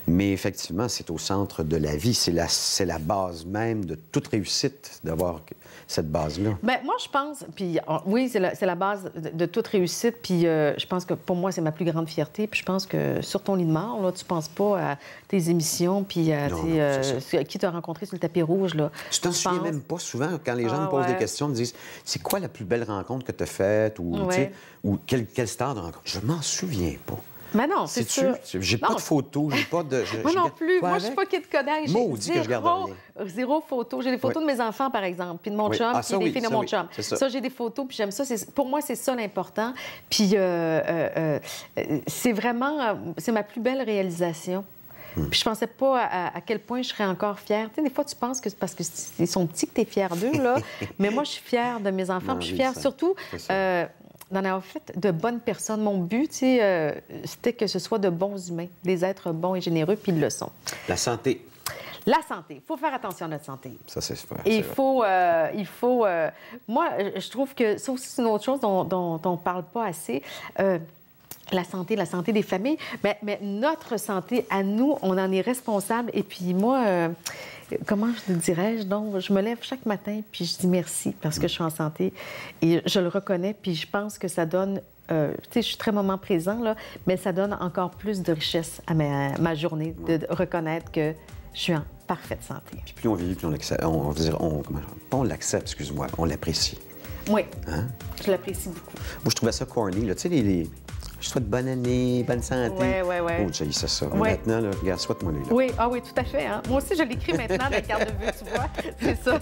Mais effectivement, c'est au centre de la vie, c'est la, la base même de toute réussite d'avoir cette base-là. Ben, moi, je pense, puis oui, c'est la, la, base de, toute réussite, puis euh, je pense que pour moi, c'est ma plus grande fierté, puis je pense que sur ton lit de mort, là, tu penses pas à des émissions, puis euh, euh, qui t'a rencontré sur le tapis rouge. Là, je t'en souviens même pas souvent. Quand les gens ah, me posent des questions, me disent C'est quoi la plus belle rencontre que tu as faite ou, Quel ou star de rencontre Je m'en souviens pas. Mais non, c'est sûr. J'ai pas de photos, j'ai pas de. moi non plus. Moi, je suis pas qui Kodak. Maudit zéro, que je Zéro photo. J'ai des photos de mes enfants, par exemple, puis de mon chum, ah, puis des filles de mon chum. Ça, j'ai des photos, puis j'aime ça. Pour moi, c'est ça l'important. Puis euh, c'est vraiment. c'est ma plus belle réalisation. Hmm. Puis je pensais pas à, quel point je serais encore fière. Tu sais, des fois, tu penses que c'est parce qu'ils sont petits que tu es fière d'eux, là. mais moi, je suis fière de mes enfants. Ben puis je suis fière surtout euh, d'en avoir fait de bonnes personnes. Mon but, tu sais, euh, c'était que ce soit de bons humains, des êtres bons et généreux, puis ils le sont. La santé. La santé. Il faut faire attention à notre santé. Ça, c'est super. il faut. Euh, il faut moi, je trouve que ça aussi, c'est une autre chose dont, dont on ne parle pas assez la santé, la santé des familles, mais, notre santé à nous, on en est responsable. Et puis moi, euh, comment je dirais-je donc, je me lève chaque matin puis je dis merci parce que je suis en santé et je le reconnais puis je pense que ça donne euh, Tu sais, je suis très moment présent, là, mais ça donne encore plus de richesse à ma, journée, de, reconnaître que je suis en parfaite santé. Puis plus on vit, plus on l'accepte. l'accepte, excuse-moi, on l'apprécie. Oui. Hein? Je l'apprécie beaucoup. Moi, je trouvais ça corny. Tu sais, les, je souhaite bonne année, bonne santé. Oui, oui, oui. Oh, j'ai ça, ça. Maintenant, là, regarde, soit moi les Oui, ah oui, tout à fait. Hein. Moi aussi, je l'écris maintenant dans la carte de vue, tu vois. C'est ça.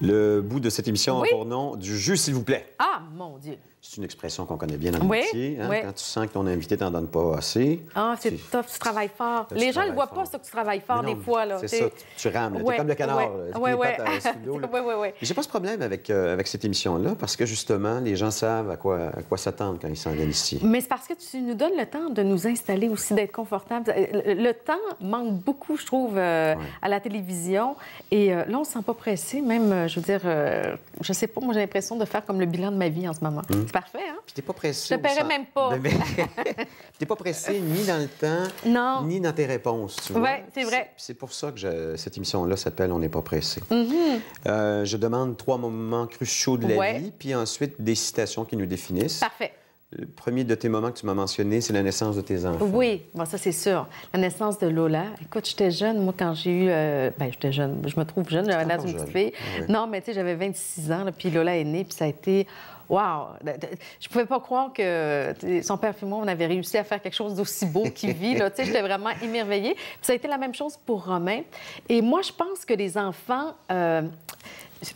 Le bout de cette émission oui? en nom du jus, s'il vous plaît. Ah, mon Dieu. C'est une expression qu'on connaît bien dans le métier. Quand tu sens que ton invité t'en donne pas assez. Ah, c'est tough, tu travailles fort. Les gens ne voient pas, ça, que tu travailles fort des fois. C'est ça, tu, rames. Oui. Tu es comme le canard. Oui, oui. oui. J'ai pas ce problème avec, euh, avec cette émission-là parce que justement, les gens savent à quoi, à quoi s'attendre quand ils sont viennent ici. Mais c'est parce que tu nous donnes le temps de nous installer aussi, d'être confortable. Euh, le temps manque beaucoup, je trouve, euh, à la télévision. Et là, on ne se sent pas pressé. Même, je veux dire, je sais pas, moi, j'ai l'impression de faire comme le bilan de ma vie en ce moment. Hum. C'est parfait, hein? Tu t'es pas pressé. Je te paierais même pas. t'es pas pressé ni dans le temps, ni dans tes réponses, Oui, c'est vrai. C'est pour ça que cette émission-là s'appelle On n'est pas pressé. Mm-hmm. Euh, je demande trois moments cruciaux de la vie, puis ensuite des citations qui nous définissent. Parfait. Le premier de tes moments que tu m'as mentionné, c'est la naissance de tes enfants. Oui, bon, ça c'est sûr. La naissance de Lola. Écoute, j'étais jeune, moi, quand j'ai eu... Euh, ben, j'étais jeune, je me trouve jeune, j'avais l'air d'une petite fille. Non, mais tu sais, j'avais 26 ans, là, puis Lola est née, puis ça a été waouh, ben, je pouvais pas croire que son père et on avait réussi à faire quelque chose d'aussi beau qu'il vit. Là, j'étais vraiment émerveillée. ça a été la même chose pour Romain. Et moi, je pense que les enfants, euh,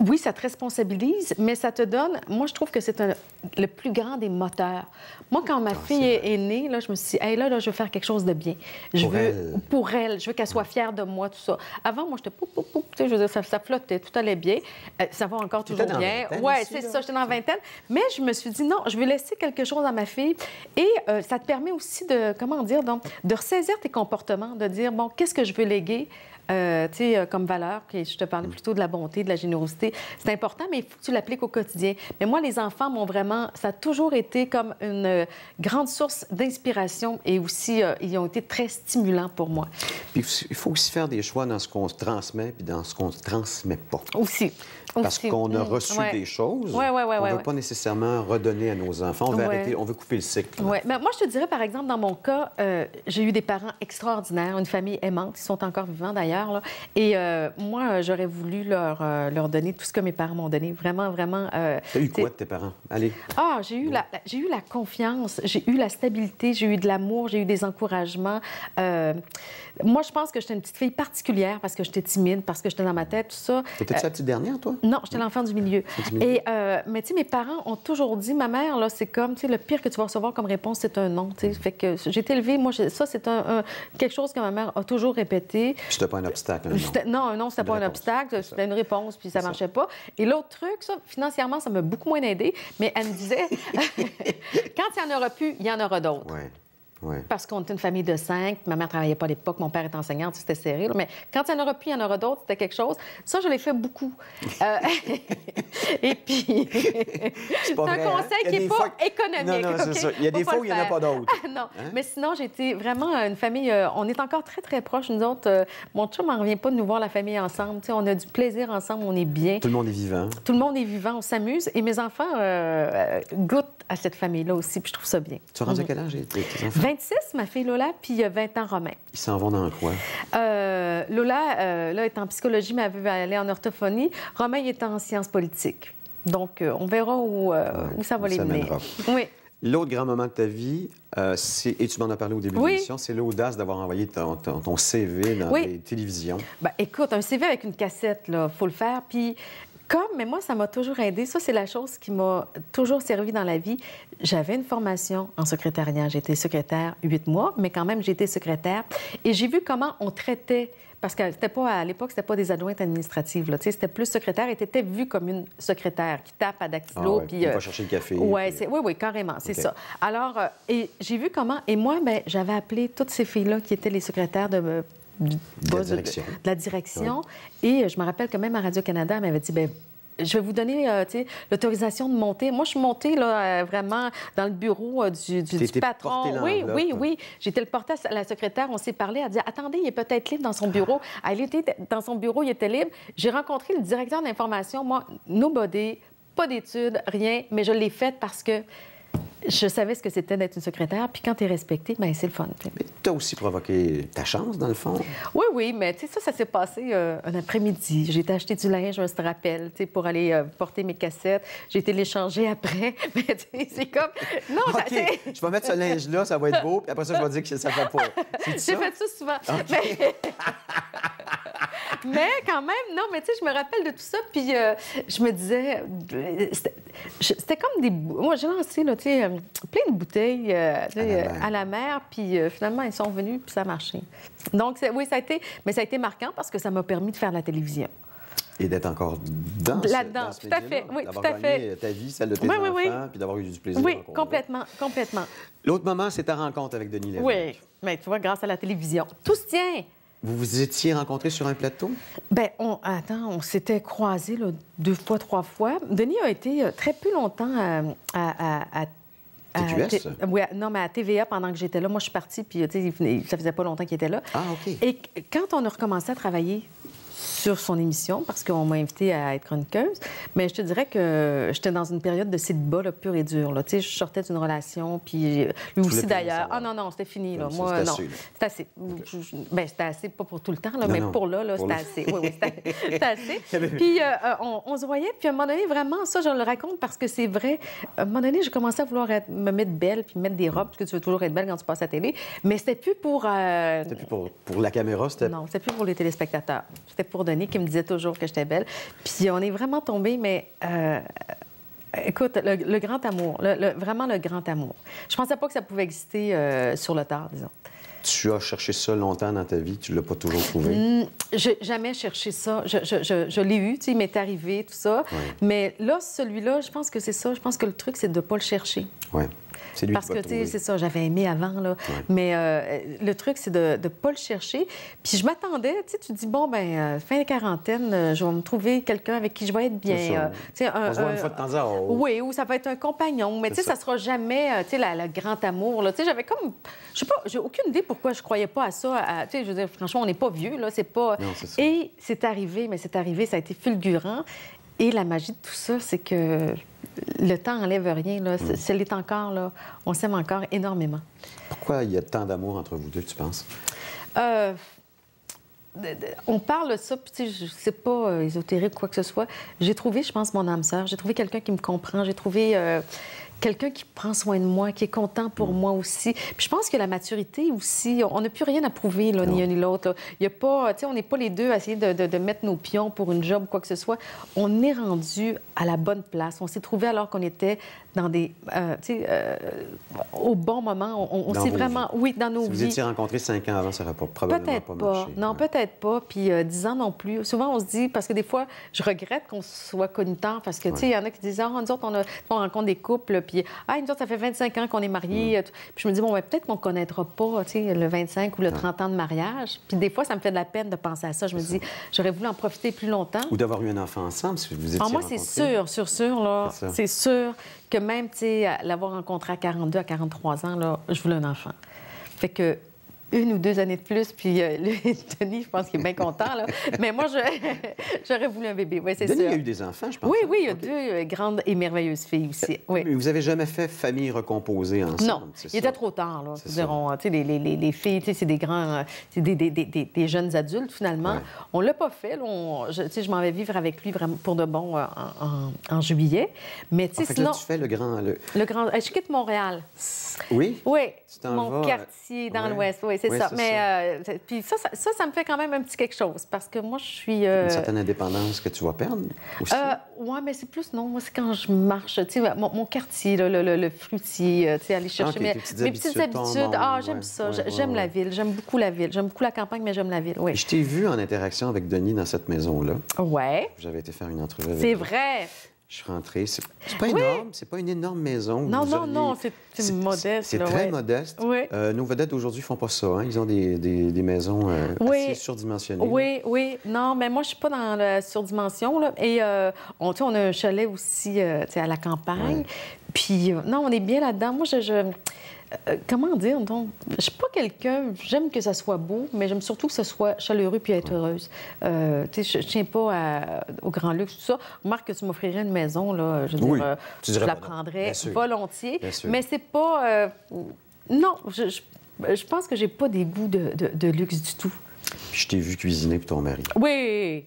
oui, ça te responsabilise, mais ça te donne. Moi, je trouve que c'est le plus grand des moteurs. Moi, quand ma ah, fille est... née, là, je me suis dit, hey, là, là, je veux faire quelque chose de bien. Je pour veux elle... pour elle, je veux qu'elle soit fière de moi, tout ça. Avant, moi, j'étais te tu je ça, flottait, tout allait bien. Euh, ça va encore toujours bien. Oui, c'est ça, j'étais dans vingtaine. Mais je me suis dit, non, je vais laisser quelque chose à ma fille. Et euh, ça te permet aussi de, comment dire, donc, de ressaisir tes comportements, de dire, bon, qu'est-ce que je veux léguer? Euh, euh, comme valeur, je te parlais mm. plutôt de la bonté, de la générosité, c'est important, mais il faut que tu l'appliques au quotidien. Mais moi, les enfants m'ont vraiment, ça a toujours été comme une euh, grande source d'inspiration et aussi, ils ont été très stimulants pour moi. Puis il faut aussi faire des choix dans ce qu'on se transmet puis dans ce qu'on ne transmet pas. Aussi. Parce qu'on a mm. reçu des choses On qu'on ne veut pas nécessairement redonner à nos enfants. On veut, arrêter, on veut couper le cycle. mais moi, je te dirais, par exemple, dans mon cas, j'ai eu des parents extraordinaires, une famille aimante, ils sont encore vivants d'ailleurs. Et euh, moi, j'aurais voulu leur, euh, leur donner tout ce que mes parents m'ont donné. Vraiment, vraiment. Euh, T'as eu quoi de tes parents? Allez. Ah, j'ai eu, la, j'ai eu la confiance, j'ai eu la stabilité, j'ai eu de l'amour, j'ai eu des encouragements. Euh, moi, je pense que j'étais une petite fille particulière parce que j'étais timide, parce que j'étais dans ma tête, tout ça. T'étais-tu euh, la petite dernière, toi? Non, j'étais l'enfant du milieu. Et, euh, mais tu sais, mes parents ont toujours dit, ma mère, là, c'est comme, tu sais, le pire que tu vas recevoir comme réponse, c'est un non. Fait que j'ai été élevée, moi, ça, c'est quelque chose que ma mère a toujours répété. C'était pas un obstacle, un non. Non, un non, c'était pas un obstacle. C'était une réponse, puis ça marchait pas. Et l'autre truc, ça, financièrement, ça m'a beaucoup moins aidé, mais elle me disait, quand il y en aura plus, il y en aura d'autres. Ouais. Parce qu'on était une famille de cinq. Ma mère travaillait pas à l'époque, mon père était enseignant, c'était serré. Mais quand il y en aura plus, il y en aura d'autres, c'était quelque chose. Ça, je l'ai fait beaucoup. Euh, et puis, c'est un hein? conseil qui est pas économique. Non, non, ça. Il y a des fois où il n'y en a pas d'autres. non, hein? mais sinon, j'étais vraiment euh, une famille... Euh, on est encore très, très proches, nous autres. mon chum n'en revient pas de nous voir la famille ensemble. on a du plaisir ensemble, on est bien. Tout le monde est vivant. Tout le monde est vivant, on s'amuse. Et mes enfants goûtent à cette famille-là aussi, puis je trouve ça bien. Tu as mm. quel âge, tes enfants? 26, ma fille Lola, puis il y a 20 ans Romain. Ils s'en vont dans quoi? Euh, Lola, euh, là, est en psychologie, mais elle veut aller en orthophonie. Romain, il est en sciences politiques. Donc, euh, on verra où, euh, ça va les ça mener. Mènera. Oui. L'autre grand moment de ta vie, et tu m'en as parlé au début de l'émission, c'est l'audace d'avoir envoyé ton, CV dans les télévisions. Ben, écoute, un CV avec une cassette, il faut le faire. Puis comme, mais moi, ça m'a toujours aidé. Ça, c'est la chose qui m'a toujours servi dans la vie. J'avais une formation en secrétariat. J'étais secrétaire huit mois, mais quand même, j'étais secrétaire. Et j'ai vu comment on traitait parce que c'était pas à l'époque, c'était pas des adjointes administratives. c'était plus secrétaire et étais vue comme une secrétaire qui tape à dactylo. Ah, ouais, puis euh, chercher le café. oui, oui, carrément, c'est ça. Alors, euh, j'ai vu comment. Et moi, ben, j'avais appelé toutes ces filles-là qui étaient les secrétaires de euh, de, la direction. Et euh, je me rappelle que même à Radio-Canada, elle m'avait dit, ben je vais vous donner euh, l'autorisation de monter. Moi, je suis montée là, euh, vraiment dans le bureau du, du, patron. Oui, oui, oui. J'étais le porteur à la secrétaire. On s'est parlé. Elle a dit Attendez, il est peut-être libre dans son bureau. Ah. Elle était dans son bureau, il était libre. J'ai rencontré le directeur d'information. Moi, nobody, pas d'études, rien, mais je l'ai faite parce que je savais ce que c'était d'être une secrétaire, puis quand tu es respectée, bien, c'est le fun. Mais t'as aussi provoqué ta chance, dans le fond. Oui, oui, mais tu sais, ça, ça s'est passé euh, un après-midi. J'ai été acheter du linge, un rappelle, tu sais, pour aller euh, porter mes cassettes. J'ai été l'échanger après. Mais c'est comme... Non, OK, je vais mettre ce linge-là, ça va être beau, puis après ça, je vais dire que ça va pas. J'ai fait ça souvent. Mais mais quand même, non, mais tu sais, je me rappelle de tout ça, puis euh, je me disais, c'était comme des... Moi, j'ai lancé, là, tu sais, euh, plein de bouteilles euh, à, la mer, puis finalement, ils sont venus, puis ça a marché. Donc, oui, ça a été... Mais ça a été marquant parce que ça m'a permis de faire la télévision. Et d'être encore dans Là-dedans, tout à fait. Oui, tout à fait. ta vie, celle de tes enfants, puis d'avoir eu du plaisir. Oui, complètement, complètement. L'autre moment, c'est ta rencontre avec Denis Lévesque. Oui, mais tu vois, grâce à la télévision. Tout se tient. Vous vous étiez rencontrés sur un plateau? Ben, on, attends, on s'était croisés deux fois, trois fois. Denis a été euh, très peu longtemps euh, à, non, mais à TVA, pendant que j'étais là, moi, je suis partie, puis euh, ça faisait pas longtemps qu'il était là. Ah, OK. Et quand on a recommencé à travailler sur son émission parce qu'on m'a invitée à être chroniqueuse. Mais je te dirais que j'étais dans une période de site bas, pur et dur. Là. Tu sais, je sortais d'une relation, puis lui aussi d'ailleurs. Ah non, non, c'était fini. Ah, là. Moi, non. C'était assez. Ben, c'était assez, pas pour tout le temps, là, mais pour là, là c'était assez. Oui, oui, c'était puis euh, euh, on, se voyait, puis à un moment donné, vraiment, ça, je le raconte parce que c'est vrai. À un moment donné, j'ai commencé à vouloir être, me mettre belle, puis mettre des robes, parce que tu veux toujours être belle quand tu passes à la télé. Mais c'était plus pour. Euh, c'était plus pour, pour la caméra, c'était. Non, c'était plus pour les téléspectateurs. C'était pour donner qui me disait toujours que j'étais belle. Puis on est vraiment tombé, mais... Euh, écoute, le, grand amour, vraiment le grand amour. Je pensais pas que ça pouvait exister euh, sur le tard, disons. Tu as cherché ça longtemps dans ta vie, tu l'as pas toujours trouvé? Mm, j'ai jamais cherché ça. Je, l'ai eu, tu sais, il m'est arrivé, tout ça. Mais là, celui-là, je pense que c'est ça. Je pense que le truc, c'est de ne pas le chercher. Ouais. Parce que, tu sais, c'est ça, j'avais aimé avant, là. Mais euh, le truc, c'est de ne pas le chercher. Puis je m'attendais, tu sais, tu dis, bon, ben euh, fin de quarantaine, euh, je vais me trouver quelqu'un avec qui je vais être bien. Euh, un, un, une fois de temps Oui, ou ça va être un compagnon. Mais tu sais, ça. sera jamais, tu sais, le grand amour, là. Tu sais, j'avais comme... Je sais pas, j'ai aucune idée pourquoi je croyais pas à ça. Tu sais, je veux dire, franchement, on n'est pas vieux, là, c'est pas... Et c'est arrivé, mais c'est arrivé, ça a été fulgurant. Et la magie de tout ça, c'est que le temps enlève rien. Là. Hmm. encore. On s'aime encore énormément. Pourquoi il y a tant d'amour entre vous deux, tu penses? Euh, on parle de ça, puis je sais pas euh, ésotérique ésotérique quoi que ce soit. J'ai trouvé, je pense, mon âme sœur. J'ai trouvé quelqu'un qui me comprend. J'ai trouvé euh, quelqu'un qui prend soin de moi, qui est content pour mm. moi aussi. Puis je pense que la maturité aussi, on n'a plus rien à prouver, l'un ni l'autre. Il y a pas, on n'est pas les deux à essayer de, mettre nos pions pour une job, ou quoi que ce soit. On est rendu à la bonne place. On s'est trouvé alors qu'on était euh, euh, au bon moment. On, sait vraiment, oui, dans nos Vous étiez rencontrés cinq ans avant, ça n'aurait probablement pas, pas, hein. Non, peut-être pas. Puis euh, dix ans non plus. Souvent, on se dit, parce que des fois, je regrette qu'on soit connu tant, parce que, tu sais, il y en a qui disent, ah, nous autres, on, a, rencontre des couples, puis, ah, nous autres, ça fait 25 ans qu'on est mariés. Mm. Puis je me dis, bon, ben, peut-être qu'on ne connaîtra pas, tu sais, le 25 ou le 30 ans de mariage. Puis des fois, ça me fait de la peine de penser à ça. Je me dis, j'aurais voulu en profiter plus longtemps. Ou d'avoir eu un enfant ensemble, si vous étiez ah, Moi, c'est sûr, sûr, sûr, là. C'est sûr que même, tu sais, l'avoir rencontré à 42, à 43 ans, là, je voulais un enfant. Fait que une ou deux années de plus, puis Tony, euh, je pense qu'il est bien content. Mais moi, j'aurais voulu un bébé, oui, c'est a eu des enfants, je pense. Oui, hein? oui, il y a deux euh, grandes et merveilleuses filles aussi. Euh, vous n'avez jamais fait famille recomposée ensemble? Non, il était trop tard. Là, les, filles, c'est des grands... Des, jeunes adultes, finalement. On l'a pas fait. je, m'en vais vivre avec lui vraiment pour de bon en, juillet. Mais tu sais, tu fais le grand... Le, le grand... Je quitte Montréal. Oui? Oui mon euh, quartier dans l'Ouest, oui, c'est ça. Mais ça. Euh, puis ça ça, me fait quand même un petit quelque chose parce que moi, je suis. Une euh, certaine indépendance que tu vas perdre aussi. oui, mais c'est plus non. Moi, c'est quand je marche, tu sais, mon, quartier, le, le, le, fruitier, tu sais, aller chercher ah, mes, petites habitudes. ah, j'aime ça. j'aime la ville. J'aime beaucoup la ville. J'aime beaucoup la campagne, mais j'aime la ville. Oui. Je t'ai vu en interaction avec Denis dans cette maison-là. Ouais. J'avais été faire une entrevue. C'est vrai. Je suis rentré. C'est pas énorme, c'est pas une énorme maison. Non, non, non, c'est modeste. C'est très modeste. Euh, nos vedettes aujourd'hui font pas ça. Hein. Ils ont des, maisons euh, oui. assez surdimensionnées. Oui, oui. Non, mais moi, je suis pas dans la surdimension. Et euh, on, a un chalet aussi à la campagne. Puis, non, on est bien là-dedans. Moi, je euh, comment dire donc Je suis pas quelqu'un. J'aime que ça soit beau, mais j'aime surtout que ce soit chaleureux puis être heureuse. Euh, tu sais, je, tiens pas au grand luxe tout ça. Marc, que tu m'offrirais une maison là, je veux euh, je la prendrais volontiers. Mais c'est pas. non, je, pense que j'ai pas des goûts de, luxe du tout. je t'ai vu cuisiner pour ton mari. Oui.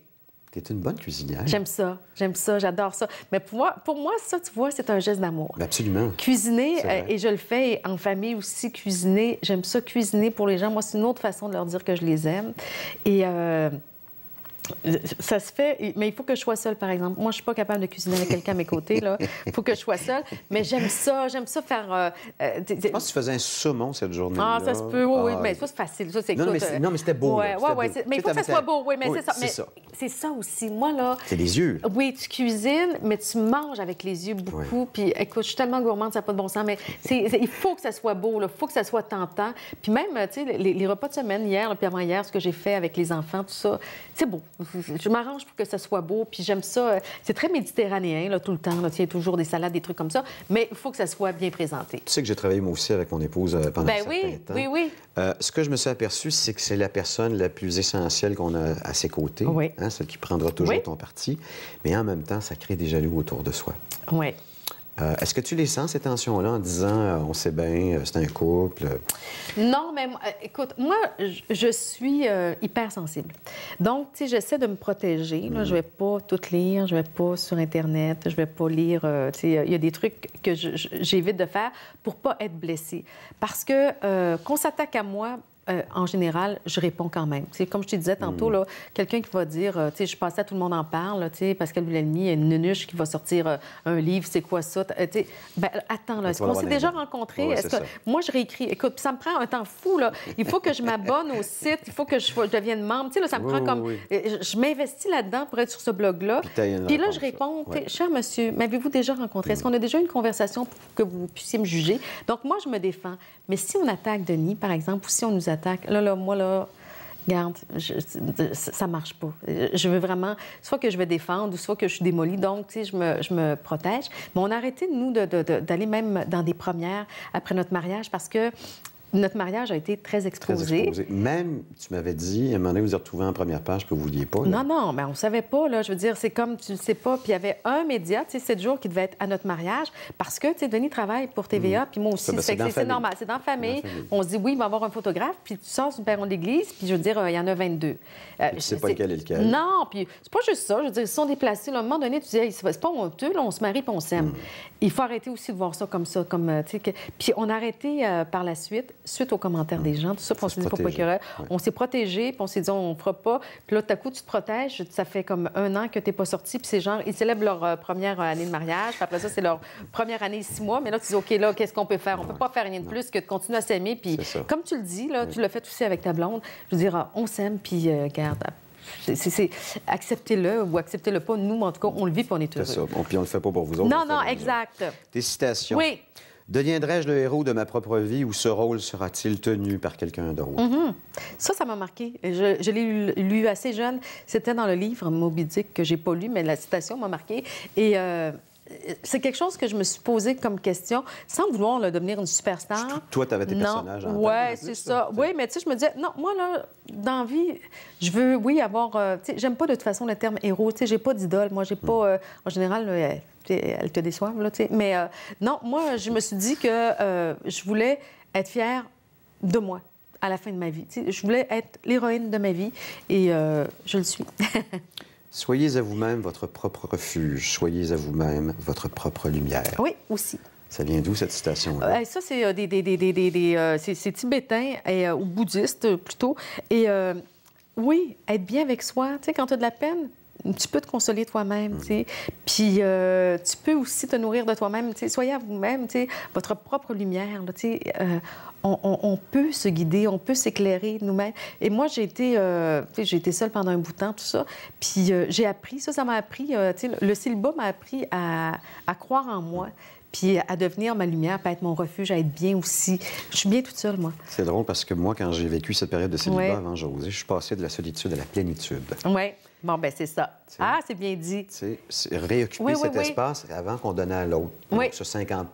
Tu une bonne cuisinière. J'aime ça. J'aime ça. J'adore ça. Mais pour moi, pour moi, ça, tu vois, c'est un geste d'amour. Ben, absolument. Cuisiner, euh, et je le fais en famille aussi, cuisiner. J'aime ça, cuisiner pour les gens. Moi, c'est une autre façon de leur dire que je les aime. Et. Euh, ça se fait, mais il faut que je sois seule, par exemple. Moi, je suis pas capable de cuisiner avec quelqu'un à mes côtés. Il faut que je sois seule. Mais j'aime ça, j'aime ça faire. Euh, euh, je pense que tu faisais un saumon cette journée. -là. Ah, ça se peut, oui, ah, Mais ça, c'est facile. Ça, c'est non, euh, mais c'était beau. Oui, oui, ouais, Mais il faut que ça soit beau, oui, mais c'est ça. C'est ça. aussi. Moi, là. C'est les yeux. Oui, tu cuisines, mais tu manges avec les yeux beaucoup. Puis écoute, je suis tellement gourmande, ça n'a pas de bon sens, mais il faut que ça soit beau, il faut que ça soit tentant. Puis même, tu sais, les, les, repas de semaine, hier, puis avant-hier, ce que j'ai fait avec les enfants, tout ça, c'est beau je m'arrange pour que ça soit beau, puis j'aime ça. C'est très méditerranéen, là, tout le temps. Il y a toujours des salades, des trucs comme ça, mais il faut que ça soit bien présenté. Tu sais que j'ai travaillé, moi aussi, avec mon épouse euh, pendant ben oui, oui, oui. Euh, ce que je me suis aperçu, c'est que c'est la personne la plus essentielle qu'on a à ses côtés, hein, celle qui prendra toujours ton parti, mais en même temps, ça crée des jaloux autour de soi. Oui. Euh, est-ce que tu les sens, ces tensions-là, en disant euh, on sait bien, euh, c'est un couple? Non, mais écoute, moi, je suis hypersensible. Donc, tu sais, j'essaie de me protéger. Je mm. vais pas tout lire, je vais pas sur Internet, je vais pas lire. tu sais, il y a des trucs que j'évite de faire pour pas être blessée. Parce que qu'on s'attaque à moi, euh, en général, je réponds quand même. C'est comme je te disais tantôt, hmm. là, quelqu'un qui va dire, euh, je pensais à tout le monde en parle, Pascal Boulalmi, il y a une nunuche qui va sortir euh, un livre, c'est quoi ça? Euh, ben, attends, est-ce qu'on s'est déjà rencontrés? Moi, je réécris. Écoute, ça me prend un temps fou. Là. Il faut que je m'abonne au site, il faut que je, devienne membre. ça me prend comme... Je m'investis là-dedans pour être sur ce blog-là. Puis là, je réponds, cher monsieur, m'avez-vous déjà rencontré? Est-ce hmm. qu'on a déjà une conversation pour que vous puissiez me juger? Donc, moi, je me défends. Mais si on attaque Denis, par exemple, ou si on nous attaque, Là, là, moi, là, garde, je, ça marche pas. Je veux vraiment, soit que je vais défendre, ou soit que je suis démolie, donc, tu sais, je me, protège. Mais on a arrêté, nous, d'aller même dans des premières après notre mariage parce que notre mariage a été très exposé. Même, tu m'avais dit, à un moment donné, vous vous retrouvez en première page que vous ne vouliez pas. Non, non, mais on ne savait pas. Là. Je veux dire, c'est comme tu ne sais pas. Puis il y avait un média, tu sais, sept jours qui devait être à notre mariage parce que, tu sais, Denis travaille pour TVA, mm. puis moi aussi. Ben, c'est normal. C'est dans la famille. On se dit, oui, il va y avoir un photographe, puis tu sors sur père perron d'église, puis je veux dire, euh, il y en a 22. Euh, ne sais pas lequel est lequel. Non, puis c'est pas juste ça. Je veux dire, ils sont déplacés. à un moment donné, tu dis, c'est pas on se marie, puis on s'aime. Mm. Il faut arrêter aussi de voir ça comme ça. Comme, euh, que... Puis on a arrêté euh, par la suite suite aux commentaires des gens, tout ça, on s'est dit, pour on s'est protégé, puis on s'est dit, on ne fera pas. Puis là, tout à coup, tu te protèges, ça fait comme un an que tu n'es pas sorti, puis ces gens, ils célèbrent leur euh, première euh, année de mariage, après ça, c'est leur première année six mois, mais là, tu dis, OK, là, qu'est-ce qu'on peut faire? On ne peut pas faire rien de plus que de continuer à s'aimer, puis comme tu le dis, là, tu l'as fait aussi avec ta blonde, je veux dire, on s'aime, puis euh, garde, c'est acceptez-le ou acceptez-le pas. Nous, en tout cas, on le vit pour on est heureux. C'est ça. Puis on le fait pas pour vous autres. Non, non, exact. Des citations. Oui. Deviendrai-je le héros de ma propre vie ou ce rôle sera-t-il tenu par quelqu'un d'autre? Mhm. Ça, ça m'a marqué. Je, je l'ai lu assez jeune. C'était dans le livre Moby Dick que j'ai pas lu, mais la citation m'a marqué. Et euh, c'est quelque chose que je me suis posé comme question, sans vouloir devenir une superstar. Toi, tu avais des personnages en Ouais, c'est ça. Oui, mais tu sais, je me disais, non, moi, là, dans vie, je veux, oui, avoir. Euh, tu sais, j'aime pas de toute façon le terme héros. Tu sais, j'ai pas d'idole. Moi, j'ai n'ai pas. Hmm. Euh, en général, là, elle te déçoivent, là, Mais euh, non, moi, je me suis dit que euh, je voulais être fière de moi à la fin de ma vie. je voulais être l'héroïne de ma vie et euh, je le suis. Soyez à vous-même votre propre refuge. Soyez à vous-même votre propre lumière. Oui, aussi. Ça vient d'où cette citation-là? ça, c'est des, tibétain et, ou bouddhiste plutôt. Et oui, être bien avec soi. Tu sais, quand tu as de la peine, tu peux te consoler toi-même, mm. tu sais. Puis euh, tu peux aussi te nourrir de toi-même, tu sais. Soyez à vous-même, tu sais, votre propre lumière, tu sais. Euh, on, peut se guider, on peut s'éclairer nous-mêmes. Et moi, j'ai été, euh, j'ai été seule pendant un bout de temps, tout ça. Puis euh, j'ai appris, ça, ça m'a appris, tu sais, le célibat m'a appris à, croire en moi puis à devenir ma lumière, puis à être mon refuge, à être bien aussi. Je suis bien toute seule, moi. C'est drôle parce que moi, quand j'ai vécu cette période de célibat avant José, je suis passée de la solitude à la plénitude. Oui. Bon, ben c'est ça. ah, c'est bien dit. Réoccuper oui, réoccuper cet espace avant qu'on donnait à l'autre. Sur 50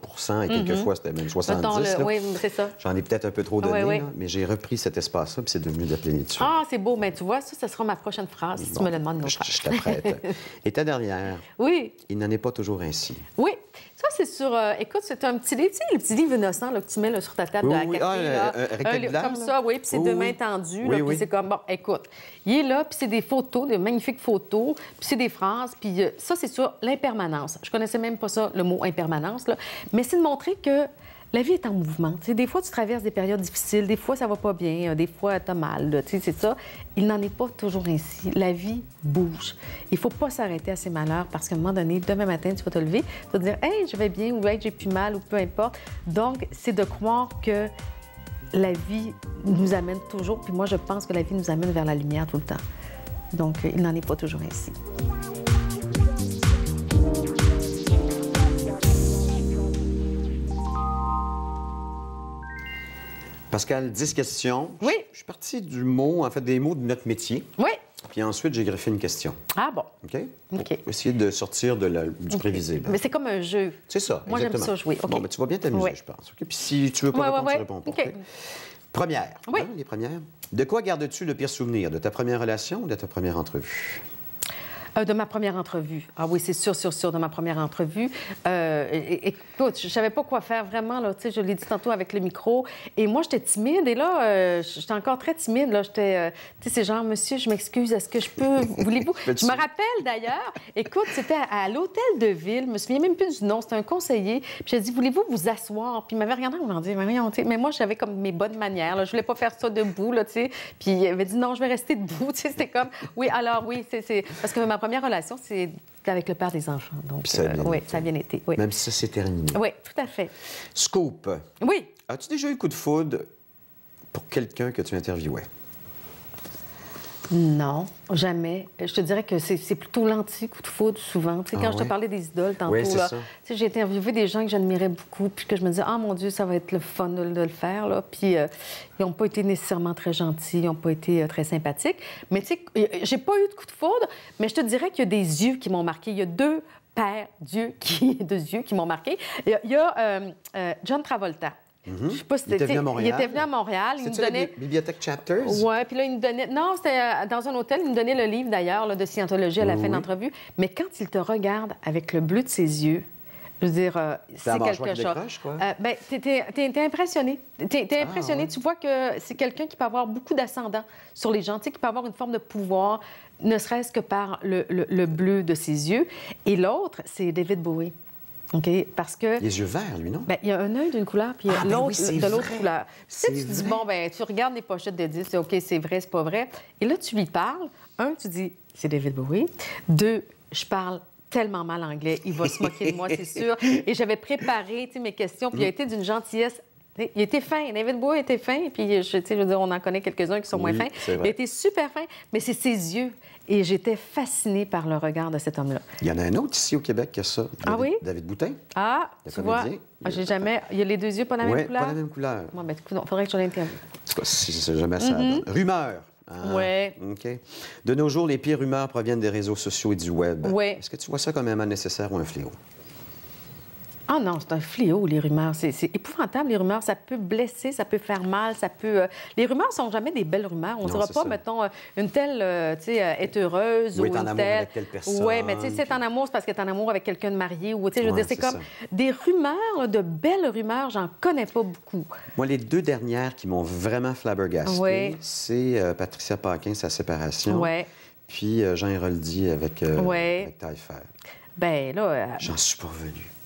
et quelquefois, mhm. c'était même 70 Oui, c'est ça. J'en ai peut-être un peu trop donné, mais j'ai repris cet espace-là, puis c'est devenu de la plénitude. Ah, c'est beau. Mais ben, tu vois, ça, ça sera ma prochaine phrase, si tu me le demandes, mon Je, je t'apprête. et ta dernière. Oui. Il n'en est pas toujours ainsi. Oui. Ça, c'est sur... Euh, écoute, c'est un petit livre, tu sais, le petit livre innocent là, que tu mets là, sur ta table de la café, ah, là. Un, un, comme ça, oui, puis c'est main tendue, tendue, puis c'est comme, bon, écoute, il est là, puis c'est des photos de magnifiques photos, puis c'est des phrases, puis euh, ça, c'est sur l'impermanence. Je connaissais même pas ça, le mot impermanence, mais c'est de montrer que la vie est en mouvement. des fois, tu traverses des périodes difficiles, des fois, ça va pas bien, euh, des fois, tu as mal, c'est ça. Il n'en est pas toujours ainsi. La vie bouge. Il faut pas s'arrêter à ses malheurs parce qu'à un moment donné, demain matin, tu vas te lever, tu vas te dire « Hey, je vais bien » ou « Hey, j'ai plus mal » ou peu importe. Donc, c'est de croire que la vie nous amène toujours, puis moi, je pense que la vie nous amène vers la lumière tout le temps. Donc il n'en est pas toujours ainsi. Pascal, 10 questions. Oui. Je suis parti du mot, en fait, des mots de notre métier. Oui. Puis ensuite, j'ai greffé une question. Ah bon. OK? OK. Pour essayer de sortir de la, du prévisible. Mais c'est comme un jeu. C'est ça, Moi, j'aime ça jouer. OK. Bon, mais ben, tu vas bien t'amuser, je pense. OK? Puis si tu veux pas répondre, tu réponds pas. Première. Hein, les premières. De quoi gardes-tu le pire souvenir? De ta première relation ou de ta première entrevue? Euh, de ma première entrevue. Ah oui, c'est sûr, sûr, sûr, de ma première entrevue. Euh, écoute, je savais pas quoi faire vraiment, là, je l'ai dit tantôt avec le micro. Et moi, j'étais timide, et là, euh, j'étais encore très timide, là. J'étais, tu sais, c'est genre, monsieur, je m'excuse, est-ce que je peux, voulez-vous? je me rappelle d'ailleurs, écoute, c'était à, l'hôtel de ville, je me souviens même plus du nom, c'était un conseiller, puis j'ai dit, voulez-vous vous asseoir? Puis il m'avait regardé, il m'a dit, mais moi, j'avais comme mes bonnes manières, là. Je voulais pas faire ça debout, tu sais. Puis il m'avait dit, non, je vais rester debout, C'était comme, oui, alors, oui, c'est. Parce que ma première relation, c'est avec le père des enfants. Donc, ça euh, bien, a été Même si ça s'est terminé. Oui, tout à fait. Scoop. Oui. As-tu déjà eu coup de foudre pour quelqu'un que tu interviewais? Non, jamais. Je te dirais que c'est plutôt l'anti-coup de foudre, souvent. Tu sais, ah quand je te parlais des idoles tantôt, j'ai interviewé des gens que j'admirais beaucoup, puis que je me disais, ah mon Dieu, ça va être le fun de, le faire, là. Puis euh, ils n'ont pas été nécessairement très gentils, ils n'ont pas été euh, très sympathiques. Mais tu sais, euh, j'ai pas eu de coup de foudre, mais je te dirais qu'il y a des yeux qui m'ont marqué. Il y a deux paires d'yeux qui, yeux qui m'ont marqué. Il y a, John Travolta. Mhm. sais pas il était venu à Montréal. Il était donnait... bibliothèque Chapters? Oui, puis là, il nous donnait... Non, c'était euh, dans un hôtel. Il nous donnait le livre, d'ailleurs, de scientologie à la fin de Mais quand il te regarde avec le bleu de ses yeux, je veux dire, euh, c'est quelque chose. Quoi. Euh, ben, t'es, es, impressionné. Tu es ah, impressionné. Tu vois que c'est quelqu'un qui peut avoir beaucoup d'ascendant sur les gens, qui peut avoir une forme de pouvoir, ne serait-ce que par le, le bleu de ses yeux. Et l'autre, c'est David Bowie. OK? Parce que. Les yeux verts, lui, non? Ben, il y a un œil d'une couleur, puis a l'autre ah, ben de l'autre couleur. Tu tu dis, bon, ben tu regardes les pochettes de disques, OK, c'est vrai, c'est pas vrai. Et là, tu lui parles. Un, tu dis, c'est David Bowie. Deux, je parle tellement mal anglais, il va se moquer de moi, c'est sûr. Et j'avais préparé mes questions, puis il a été d'une gentillesse il était fin. David Bowie était fin. Puis, je, je veux dire, on en connaît quelques-uns qui sont moins fins. Il était super fin. Mais c'est ses yeux. Et j'étais fascinée par le regard de cet homme-là. Il y en a un autre ici au Québec qui a ça. David, ah oui? David Boutin. Ah, tu vois. Ah, j'ai jamais... Il y a les deux yeux pas la même couleur? pas la même couleur. Bon, ben, il faudrait que j'en ai En tout cas, si jamais ça... Mm-hmm. Rumeur. Ah, OK. De nos jours, les pires rumeurs proviennent des réseaux sociaux et du web. Oui. Est-ce que tu vois ça comme un mal nécessaire ou un fléau? Ah non, c'est un fléau, les rumeurs. C'est épouvantable, les rumeurs. Ça peut blesser, ça peut faire mal, ça peut... Euh, les rumeurs sont jamais des belles rumeurs. On ne dira pas, mettons, euh, une telle euh, est heureuse ou, une telle... Avec telle personne, ouais, mais tu sais, c'est en amour, c'est parce qu'elle est en amour avec quelqu'un de marié. Ou, sais, c'est comme des rumeurs, de belles rumeurs, j'en connais pas beaucoup. Moi, les deux dernières qui m'ont vraiment flabbergasté, c'est Patricia Paquin, sa séparation, ouais. puis Jean Héroldi avec, avec Taillefer. Ben là... J'en suis pas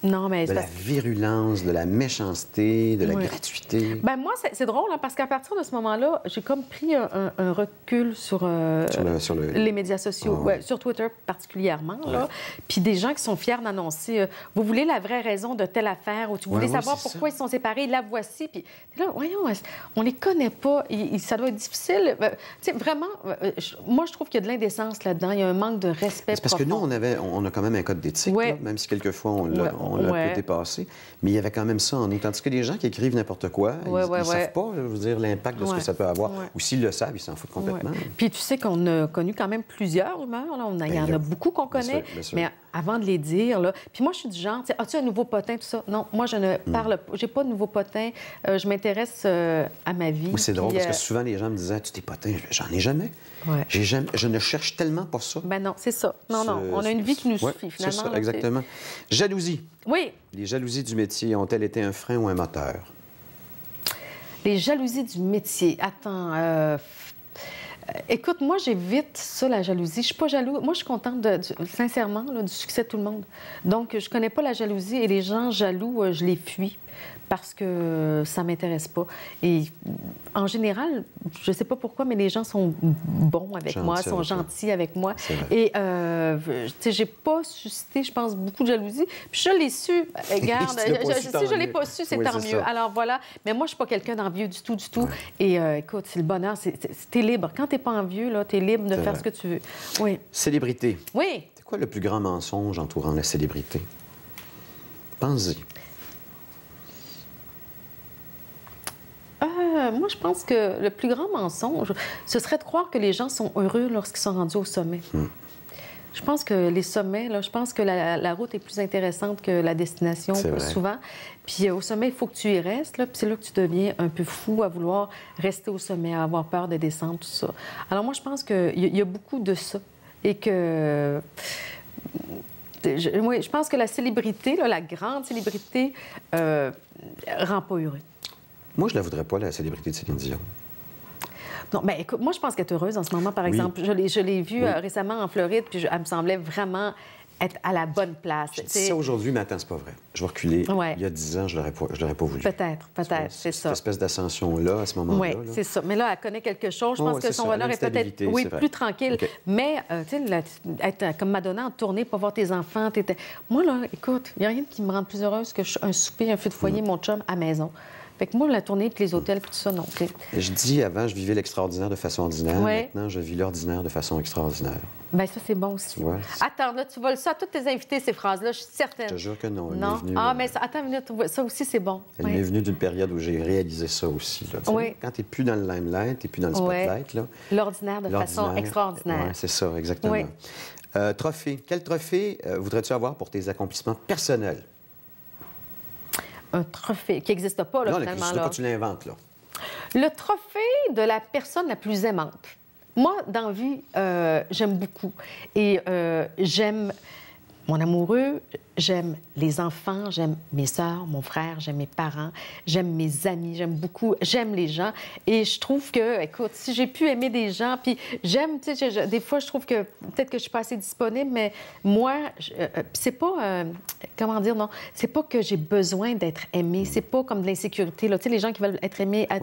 non, mais de la virulence, de la méchanceté, de la gratuité. Ben moi, c'est drôle, hein, parce qu'à partir de ce moment-là, j'ai comme pris un, recul sur, euh, sur, les médias sociaux, sur Twitter particulièrement. Puis des gens qui sont fiers d'annoncer euh, Vous voulez la vraie raison de telle affaire, ou tu voulais savoir pourquoi ils ils sont séparés, la voici. » Puis là, voyons, on les connaît pas, ça doit être difficile. Ben, vraiment, euh, moi, je trouve qu'il y a de l'indécence là-dedans, il y a un manque de respect parce que nous, on, avait, on a quand même un code d'éthique, même si quelquefois on, on on l'a peut-être passé, Mais il y avait quand même ça en nous. Tandis que les gens qui écrivent n'importe quoi, ils ne savent pas, je veux dire, l'impact de ce que ça peut avoir. Ou s'ils le savent, ils s'en foutent complètement. Puis tu sais qu'on a connu quand même plusieurs rumeurs. On il y ben, en a beaucoup qu'on connaît. Bien sûr, bien sûr avant de les dire. Là. Puis moi, je suis du genre, as-tu un nouveau potin, tout ça? Non, moi, je ne hmm. parle pas, j'ai pas de nouveau potin. Euh, je m'intéresse euh, à ma vie. Oui, c'est drôle, parce que euh, souvent, les gens me disaient, tu t'es potin, j'en ai jamais. Ouais. Je ne cherche tellement pas ça. Ben non, c'est ça. Non, non, on a une vie qui nous suffit, finalement. C'est ça, exactement. Jalousie. Oui. Les jalousies du métier ont-elles été un frein ou un moteur? Les jalousies du métier. Attends, euh écoute, moi, j'évite ça, la jalousie. Je suis pas jaloux. Moi, je suis contente, de, sincèrement, du succès de tout le monde. Donc, je connais pas la jalousie et les gens jaloux, euh, je les fuis parce que ça m'intéresse pas. Et en général, je sais pas pourquoi, mais les gens sont bons avec moi, sont gentils avec moi. Et euh, tu j'ai pas suscité, je pense, beaucoup de jalousie. Puis je l'ai su, regarde, je, je, si je l'ai pas su, c'est tant mieux. Alors voilà, mais moi, je suis pas quelqu'un d'envieux du tout, du tout. Et euh, écoute, c'est le bonheur, t'es libre. Quand t'es pas envieux, là, t'es libre de faire ce que tu veux. Oui. Célébrité. Oui. C'est quoi le plus grand mensonge entourant la célébrité? Pensez. Euh, moi, je pense que le plus grand mensonge, ce serait de croire que les gens sont heureux lorsqu'ils sont rendus au sommet. Hmm. Je pense que les sommets, là, je pense que la, route est plus intéressante que la destination souvent. Puis euh, au sommet, il faut que tu y restes. Là, puis c'est là que tu deviens un peu fou à vouloir rester au sommet, à avoir peur de descendre, tout ça. Alors moi, je pense qu'il y, y, a beaucoup de ça. Et que... Je, je pense que la célébrité, la grande célébrité, euh, rend pas heureux. Moi, je ne la voudrais pas, la célébrité de Céline Dion. Non, mais ben, écoute, moi, je pense qu'elle est heureuse en ce moment, par exemple. Je l'ai vue euh, récemment en Floride, puis elle me semblait vraiment être à la bonne place. Je dis ça aujourd'hui, mais attends, c'est pas vrai. Je vais reculer. Il y a dix ans, je l'aurais pas, je l'aurais pas voulu. Peut-être, peut-être, c'est ça. Cette espèce d'ascension-là, à ce moment-là. Oui, c'est ça. Mais là, elle connaît quelque chose. Je pense que son bonheur est peut-être oui, plus tranquille. Mais, euh, tu sais, être euh, comme Madonna en tournée, pour voir tes enfants. Moi, là, écoute, il n'y a rien qui me rende plus heureuse que un souper, un feu de foyer, mm. mon chum, à maison. Fait que moi, la tournée tous les hôtels, tout ça, non. Je dis, avant, je vivais l'extraordinaire de façon ordinaire. Maintenant, je vis l'ordinaire de façon extraordinaire. Bien, ça, c'est bon aussi. Attends, là, tu voles ça à tous tes invités, ces phrases-là, je suis certaine. Je te jure que non. non. ah, euh, mais attends une minute, ça aussi, c'est bon. Elle est venue d'une période où j'ai réalisé ça aussi. Là. Quand tu n'es plus dans le limelight, tu n'es plus dans le spotlight. L'ordinaire de façon extraordinaire. c'est ça, exactement. Euh, trophée. Quel trophée euh, voudrais-tu avoir pour tes accomplissements personnels? un trophée qui n'existe pas, là, non, finalement. Non, tu l'inventes, là. Le trophée de la personne la plus aimante. Moi, dans vie, euh, j'aime beaucoup. Et euh, j'aime... Mon amoureux, j'aime les enfants, j'aime mes soeurs, mon frère, j'aime mes parents, j'aime mes amis, j'aime beaucoup, j'aime les gens. Et je trouve que, écoute, si j'ai pu aimer des gens, puis j'aime, tu sais, des fois, je trouve que peut-être que je suis pas assez disponible, mais moi, euh, euh, c'est pas, euh, comment dire, non, c'est pas que j'ai besoin d'être aimé, c'est pas comme de l'insécurité, là. Tu sais, les gens qui veulent être aimés à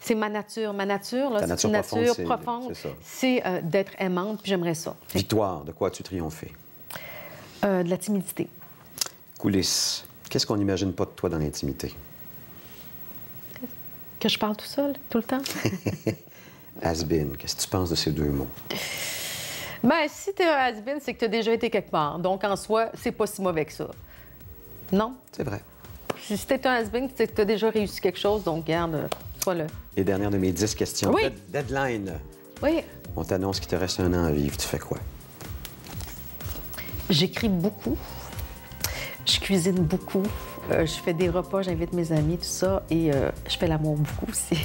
C'est ma nature. Ma nature, là, c'est une nature profonde. C'est d'être aimante, puis j'aimerais ça. Victoire, de quoi tu triomphé? Euh, de la timidité. Coulisses. Qu'est-ce qu'on n'imagine pas de toi dans l'intimité? Que je parle tout seul, tout le temps? Asbin, qu'est-ce que tu penses de ces deux mots? Ben, si t'es un asbin, c'est que t'as déjà été quelque part. Donc, en soi, c'est pas si mauvais que ça. Non? C'est vrai. Si t'es un asbin, c'est que t'as déjà réussi quelque chose. Donc, garde, sois-le. Les dernières de mes dix questions. Oui. Deadline. Oui. On t'annonce qu'il te reste un an à vivre. Tu fais quoi? J'écris beaucoup. Je cuisine beaucoup. Euh, je fais des repas, j'invite mes amis, tout ça. Et euh, je fais l'amour beaucoup aussi.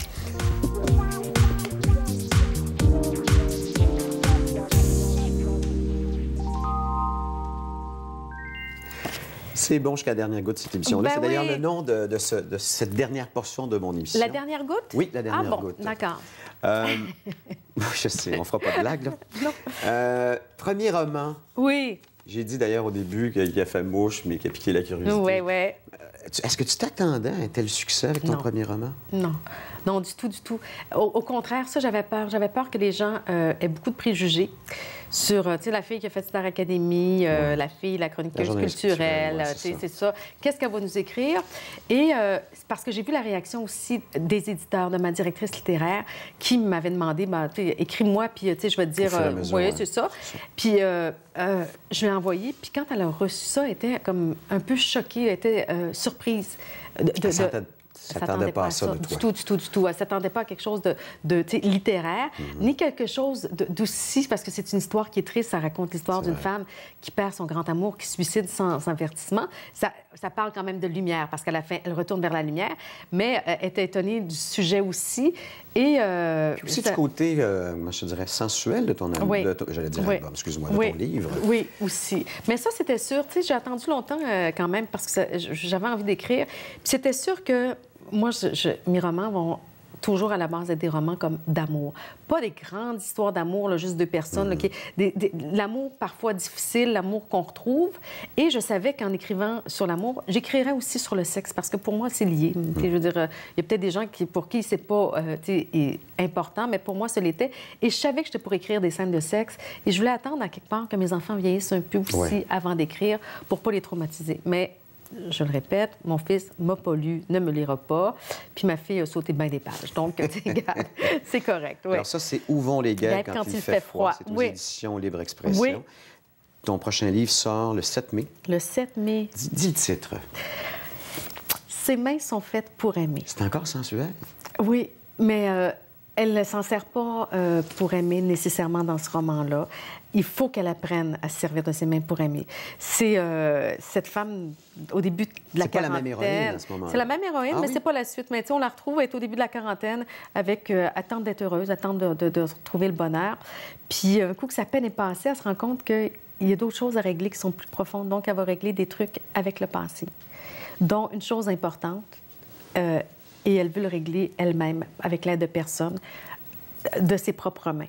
C'est bon jusqu'à la dernière goutte, cette émission-là. c'est ben d'ailleurs le nom de, cette dernière portion de mon émission. La dernière goutte? Oui, la dernière goutte. ah, bon, D'accord. Euh, je sais, on fera pas de blague, là. Non. premier roman. Oui. J'ai dit d'ailleurs au début qu'il a fait mouche, mais qu'il a piqué la curiosité. Oui, oui. Euh, est-ce que tu t'attendais à un tel succès avec ton premier roman? Non. Non, du tout, du tout. Au, contraire, ça, j'avais peur. J'avais peur que les gens euh, aient beaucoup de préjugés sur, euh, tu sais, la fille qui a fait Star Academy, euh, la fille, la chroniqueuse culturelle, culturelle, euh, sais, c'est ça. Qu'est-ce qu'elle va nous écrire? Et c'est parce que j'ai vu la réaction aussi des éditeurs, de ma directrice littéraire, qui m'avait demandé, ben, écris-moi, puis, je vais te dire, oui, c'est ça. Puis, je lui ai envoyé, puis quand elle a reçu ça, elle était comme un peu choquée, elle était surprise. de, de... Elle s'attendait pas, à ça, Du tout, du tout, du tout. Elle s'attendait pas à quelque chose de, littéraire, mhm. ni quelque chose d'aussi, parce que c'est une histoire qui est triste. Ça raconte l'histoire d'une femme qui perd son grand amour, qui suicide sans, sans avertissement. Ça, ça parle quand même de lumière, parce qu'à la fin, elle retourne vers la lumière, mais elle euh, était étonnée du sujet aussi. Et euh, Puis aussi du côté, euh, je dirais, sensuel de ton album. Oui. J'allais dire excuse-moi, de ton livre. Oui, aussi. Mais ça, c'était sûr. Tu sais, j'ai attendu longtemps quand même, parce que j'avais envie d'écrire. c'était sûr que moi, je, mes romans vont toujours à la base des romans comme d'amour. Pas des grandes histoires d'amour, juste deux personnes. l'amour parfois difficile, l'amour qu'on retrouve. Et je savais qu'en écrivant sur l'amour, j'écrirais aussi sur le sexe parce que pour moi, c'est lié. Mm. Je veux dire, euh, il y a peut-être des gens qui, pour qui c'est pas euh, important, mais pour moi, ce l'était. Et je savais que j'étais pour écrire des scènes de sexe. Et je voulais attendre à quelque part que mes enfants vieillissent un peu aussi avant d'écrire pour pas les traumatiser. Mais je le répète, mon fils m'a pas ne me lira pas, puis ma fille a sauté bien des pages. Donc, c'est correct. Alors ça, c'est Où vont les gars quand, il, fait, froid. C'est aux éditions Libre Expression. Oui. Ton prochain livre sort le 7 mai. Le 7 mai. Dix le titre. Ses mains sont faites pour aimer. C'est encore sensuel. Oui, mais euh, elle ne s'en sert pas euh, pour aimer nécessairement dans ce roman-là. Il faut qu'elle apprenne à se servir de ses mains pour aimer. C'est euh, cette femme au début de la quarantaine. C'est la même héroïne à ce moment-là. C'est la même héroïne, ah mais c'est pas la suite. Mais on la retrouve être au début de la quarantaine avec euh, d'être heureuse, attente de, de, retrouver le bonheur. Puis euh, un coup que sa peine est passée, elle se rend compte qu'il y a d'autres choses à régler qui sont plus profondes. Donc elle va régler des trucs avec le passé, dont une chose importante et elle veut le régler elle-même avec l'aide de personne, de ses propres mains.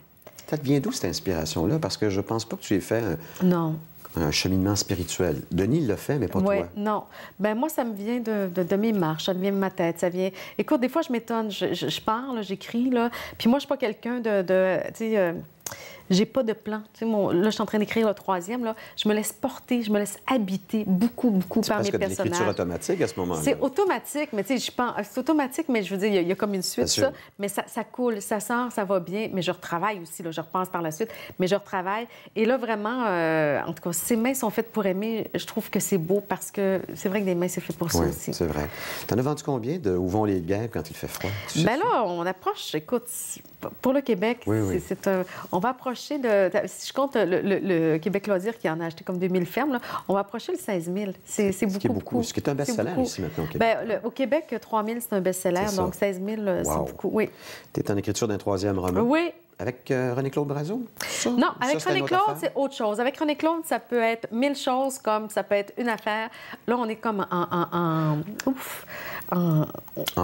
Ça te vient d'où cette inspiration-là? Parce que je pense pas que tu aies fait un... non. un cheminement spirituel. Denis l'a fait, mais pas ouais, toi. Non. Ben moi, ça me vient de, de, mes marches, ça vient de ma tête, ça vient... Écoute, des fois, je m'étonne, je, parle, j'écris, là, puis moi, je suis pas quelqu'un de... de euh, j'ai pas de plan. là, je suis en train d'écrire le troisième. Là. Je me laisse porter, je me laisse habiter beaucoup, beaucoup par mes que personnages. C'est automatique à ce moment-là. C'est automatique, mais tu sais, je pense. Euh, automatique, mais je veux dire, il y, a comme une suite, ça. Mais ça, coule, ça sort, ça va bien. Mais je retravaille aussi, là. Je repense par la suite, mais je retravaille. Et là, vraiment, euh, en tout cas, ces mains sont faites pour aimer. Je trouve que c'est beau parce que c'est vrai que des mains, c'est fait pour ça oui, C'est vrai. T'en as vendu combien de Où vont les guerres quand il fait froid? ben là, on approche. Écoute, pour le Québec, c'est un. On va approcher de. Si je compte le, Québec Loisir qui en a acheté comme 2000 fermes, on va approcher le 16 000. C'est beaucoup, ce beaucoup, Ce qui est un best-seller aussi maintenant au Québec. Ben, au Québec, 3 000, c'est un best-seller. Donc 16 000, euh, c'est beaucoup. Oui. Tu es en écriture d'un troisième roman. Oui, avec euh, René-Claude Brazo? Non, avec René-Claude, c'est autre chose. Avec René-Claude, ça peut être mille choses, comme ça peut être une affaire. Là, on est comme en... en, ouf! En,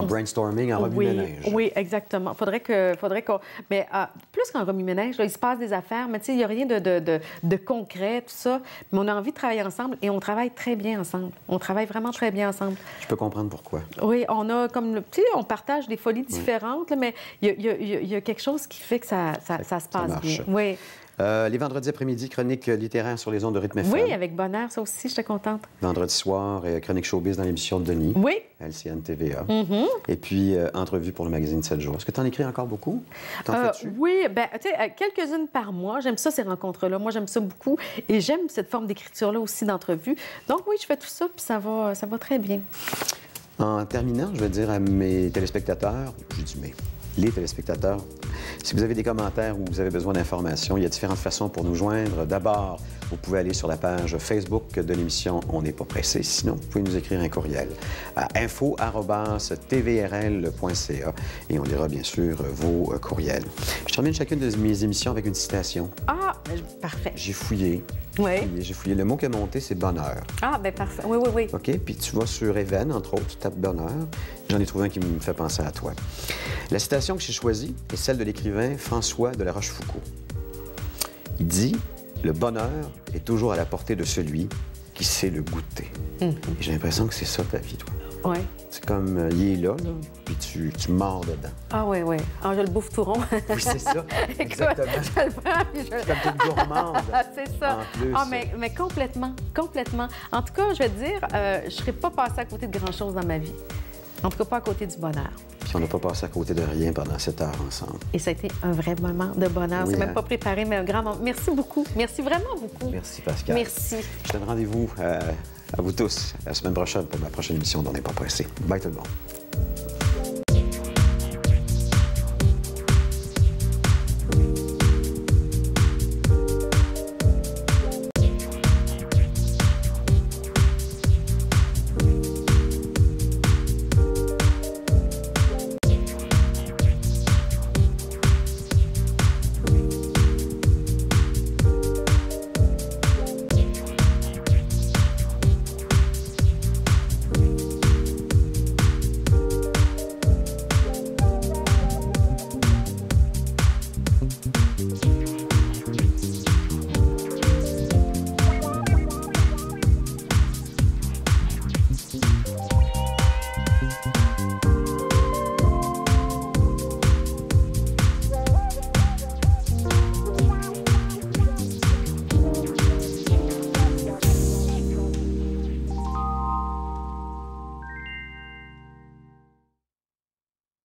brainstorming, en oui, remue-ménage. Oui, exactement. Faudrait que, faudrait qu'on... Mais ah, plus qu'en remue-ménage, il se passe des affaires, mais tu sais, il n'y a rien de, de, de, concret, tout ça. Mais on a envie de travailler ensemble et on travaille très bien ensemble. On travaille vraiment très bien ensemble. Je peux comprendre pourquoi. Oui, on a comme... Tu sais, on partage des folies différentes, mais il y, y, a quelque chose qui fait que ça ça, se passe bien. Oui. Euh, les vendredis après-midi, chronique littéraire sur les ondes de rythme FM. Oui, avec bonheur, ça aussi, je te contente. Vendredi soir, euh, chronique showbiz dans l'émission de Denis. Oui. LCN TVA. Mm-hmm. Et puis, euh, entrevue pour le magazine 7 jours. Est-ce que tu en écris encore beaucoup? Oui, ben, tu sais, quelques-unes par mois. J'aime ça, ces rencontres-là. Moi, j'aime ça beaucoup. Et j'aime cette forme d'écriture-là aussi d'entrevue. Donc, oui, je fais tout ça, puis ça va, ça va très bien. En terminant, je vais dire à mes téléspectateurs, je dis mais les téléspectateurs. Si vous avez des commentaires ou vous avez besoin d'informations, il y a différentes façons pour nous joindre. D'abord, vous pouvez aller sur la page Facebook de l'émission On n'est pas pressé. Sinon, vous pouvez nous écrire un courriel à info-tvrl.ca et on lira bien sûr vos euh, courriels. Je termine chacune de mes émissions avec une citation. Ah, ben, parfait. J'ai fouillé. Oui. J'ai fouillé. Le mot qui a monté, c'est bonheur. Ah, ben parfait. Oui, oui, oui. OK. Puis tu vas sur Even, entre autres, tu tapes bonheur. J'en ai trouvé un qui me fait penser à toi. La citation que j'ai choisie est celle de l'écrivain François de la Rochefoucauld. Il dit le bonheur est toujours à la portée de celui qui sait le goûter. Mhm. J'ai l'impression que c'est ça ta vie, toi. Ouais. C'est comme, euh, il là, puis tu, tu mords dedans. Ah oui, oui. Alors, ah, je le bouffe tout rond. oui, c'est ça. Exactement. je le prends, puis je... comme gourmande. c'est ça. En plus. Ah, mais, mais, complètement, complètement. En tout cas, je vais te dire, euh, je ne serais pas passée à côté de grand-chose dans ma vie. En tout cas, pas à côté du bonheur. Puis on n'a pas passé à côté de rien pendant cette heure ensemble. Et ça a été un vrai moment de bonheur. On C'est même hein? pas préparé, mais un grand moment. Merci beaucoup. Merci vraiment beaucoup. Merci, Pascal. Merci. Je donne rendez-vous euh, à vous tous la semaine prochaine pour ma prochaine émission on n'est pas pressé. Bye tout le monde.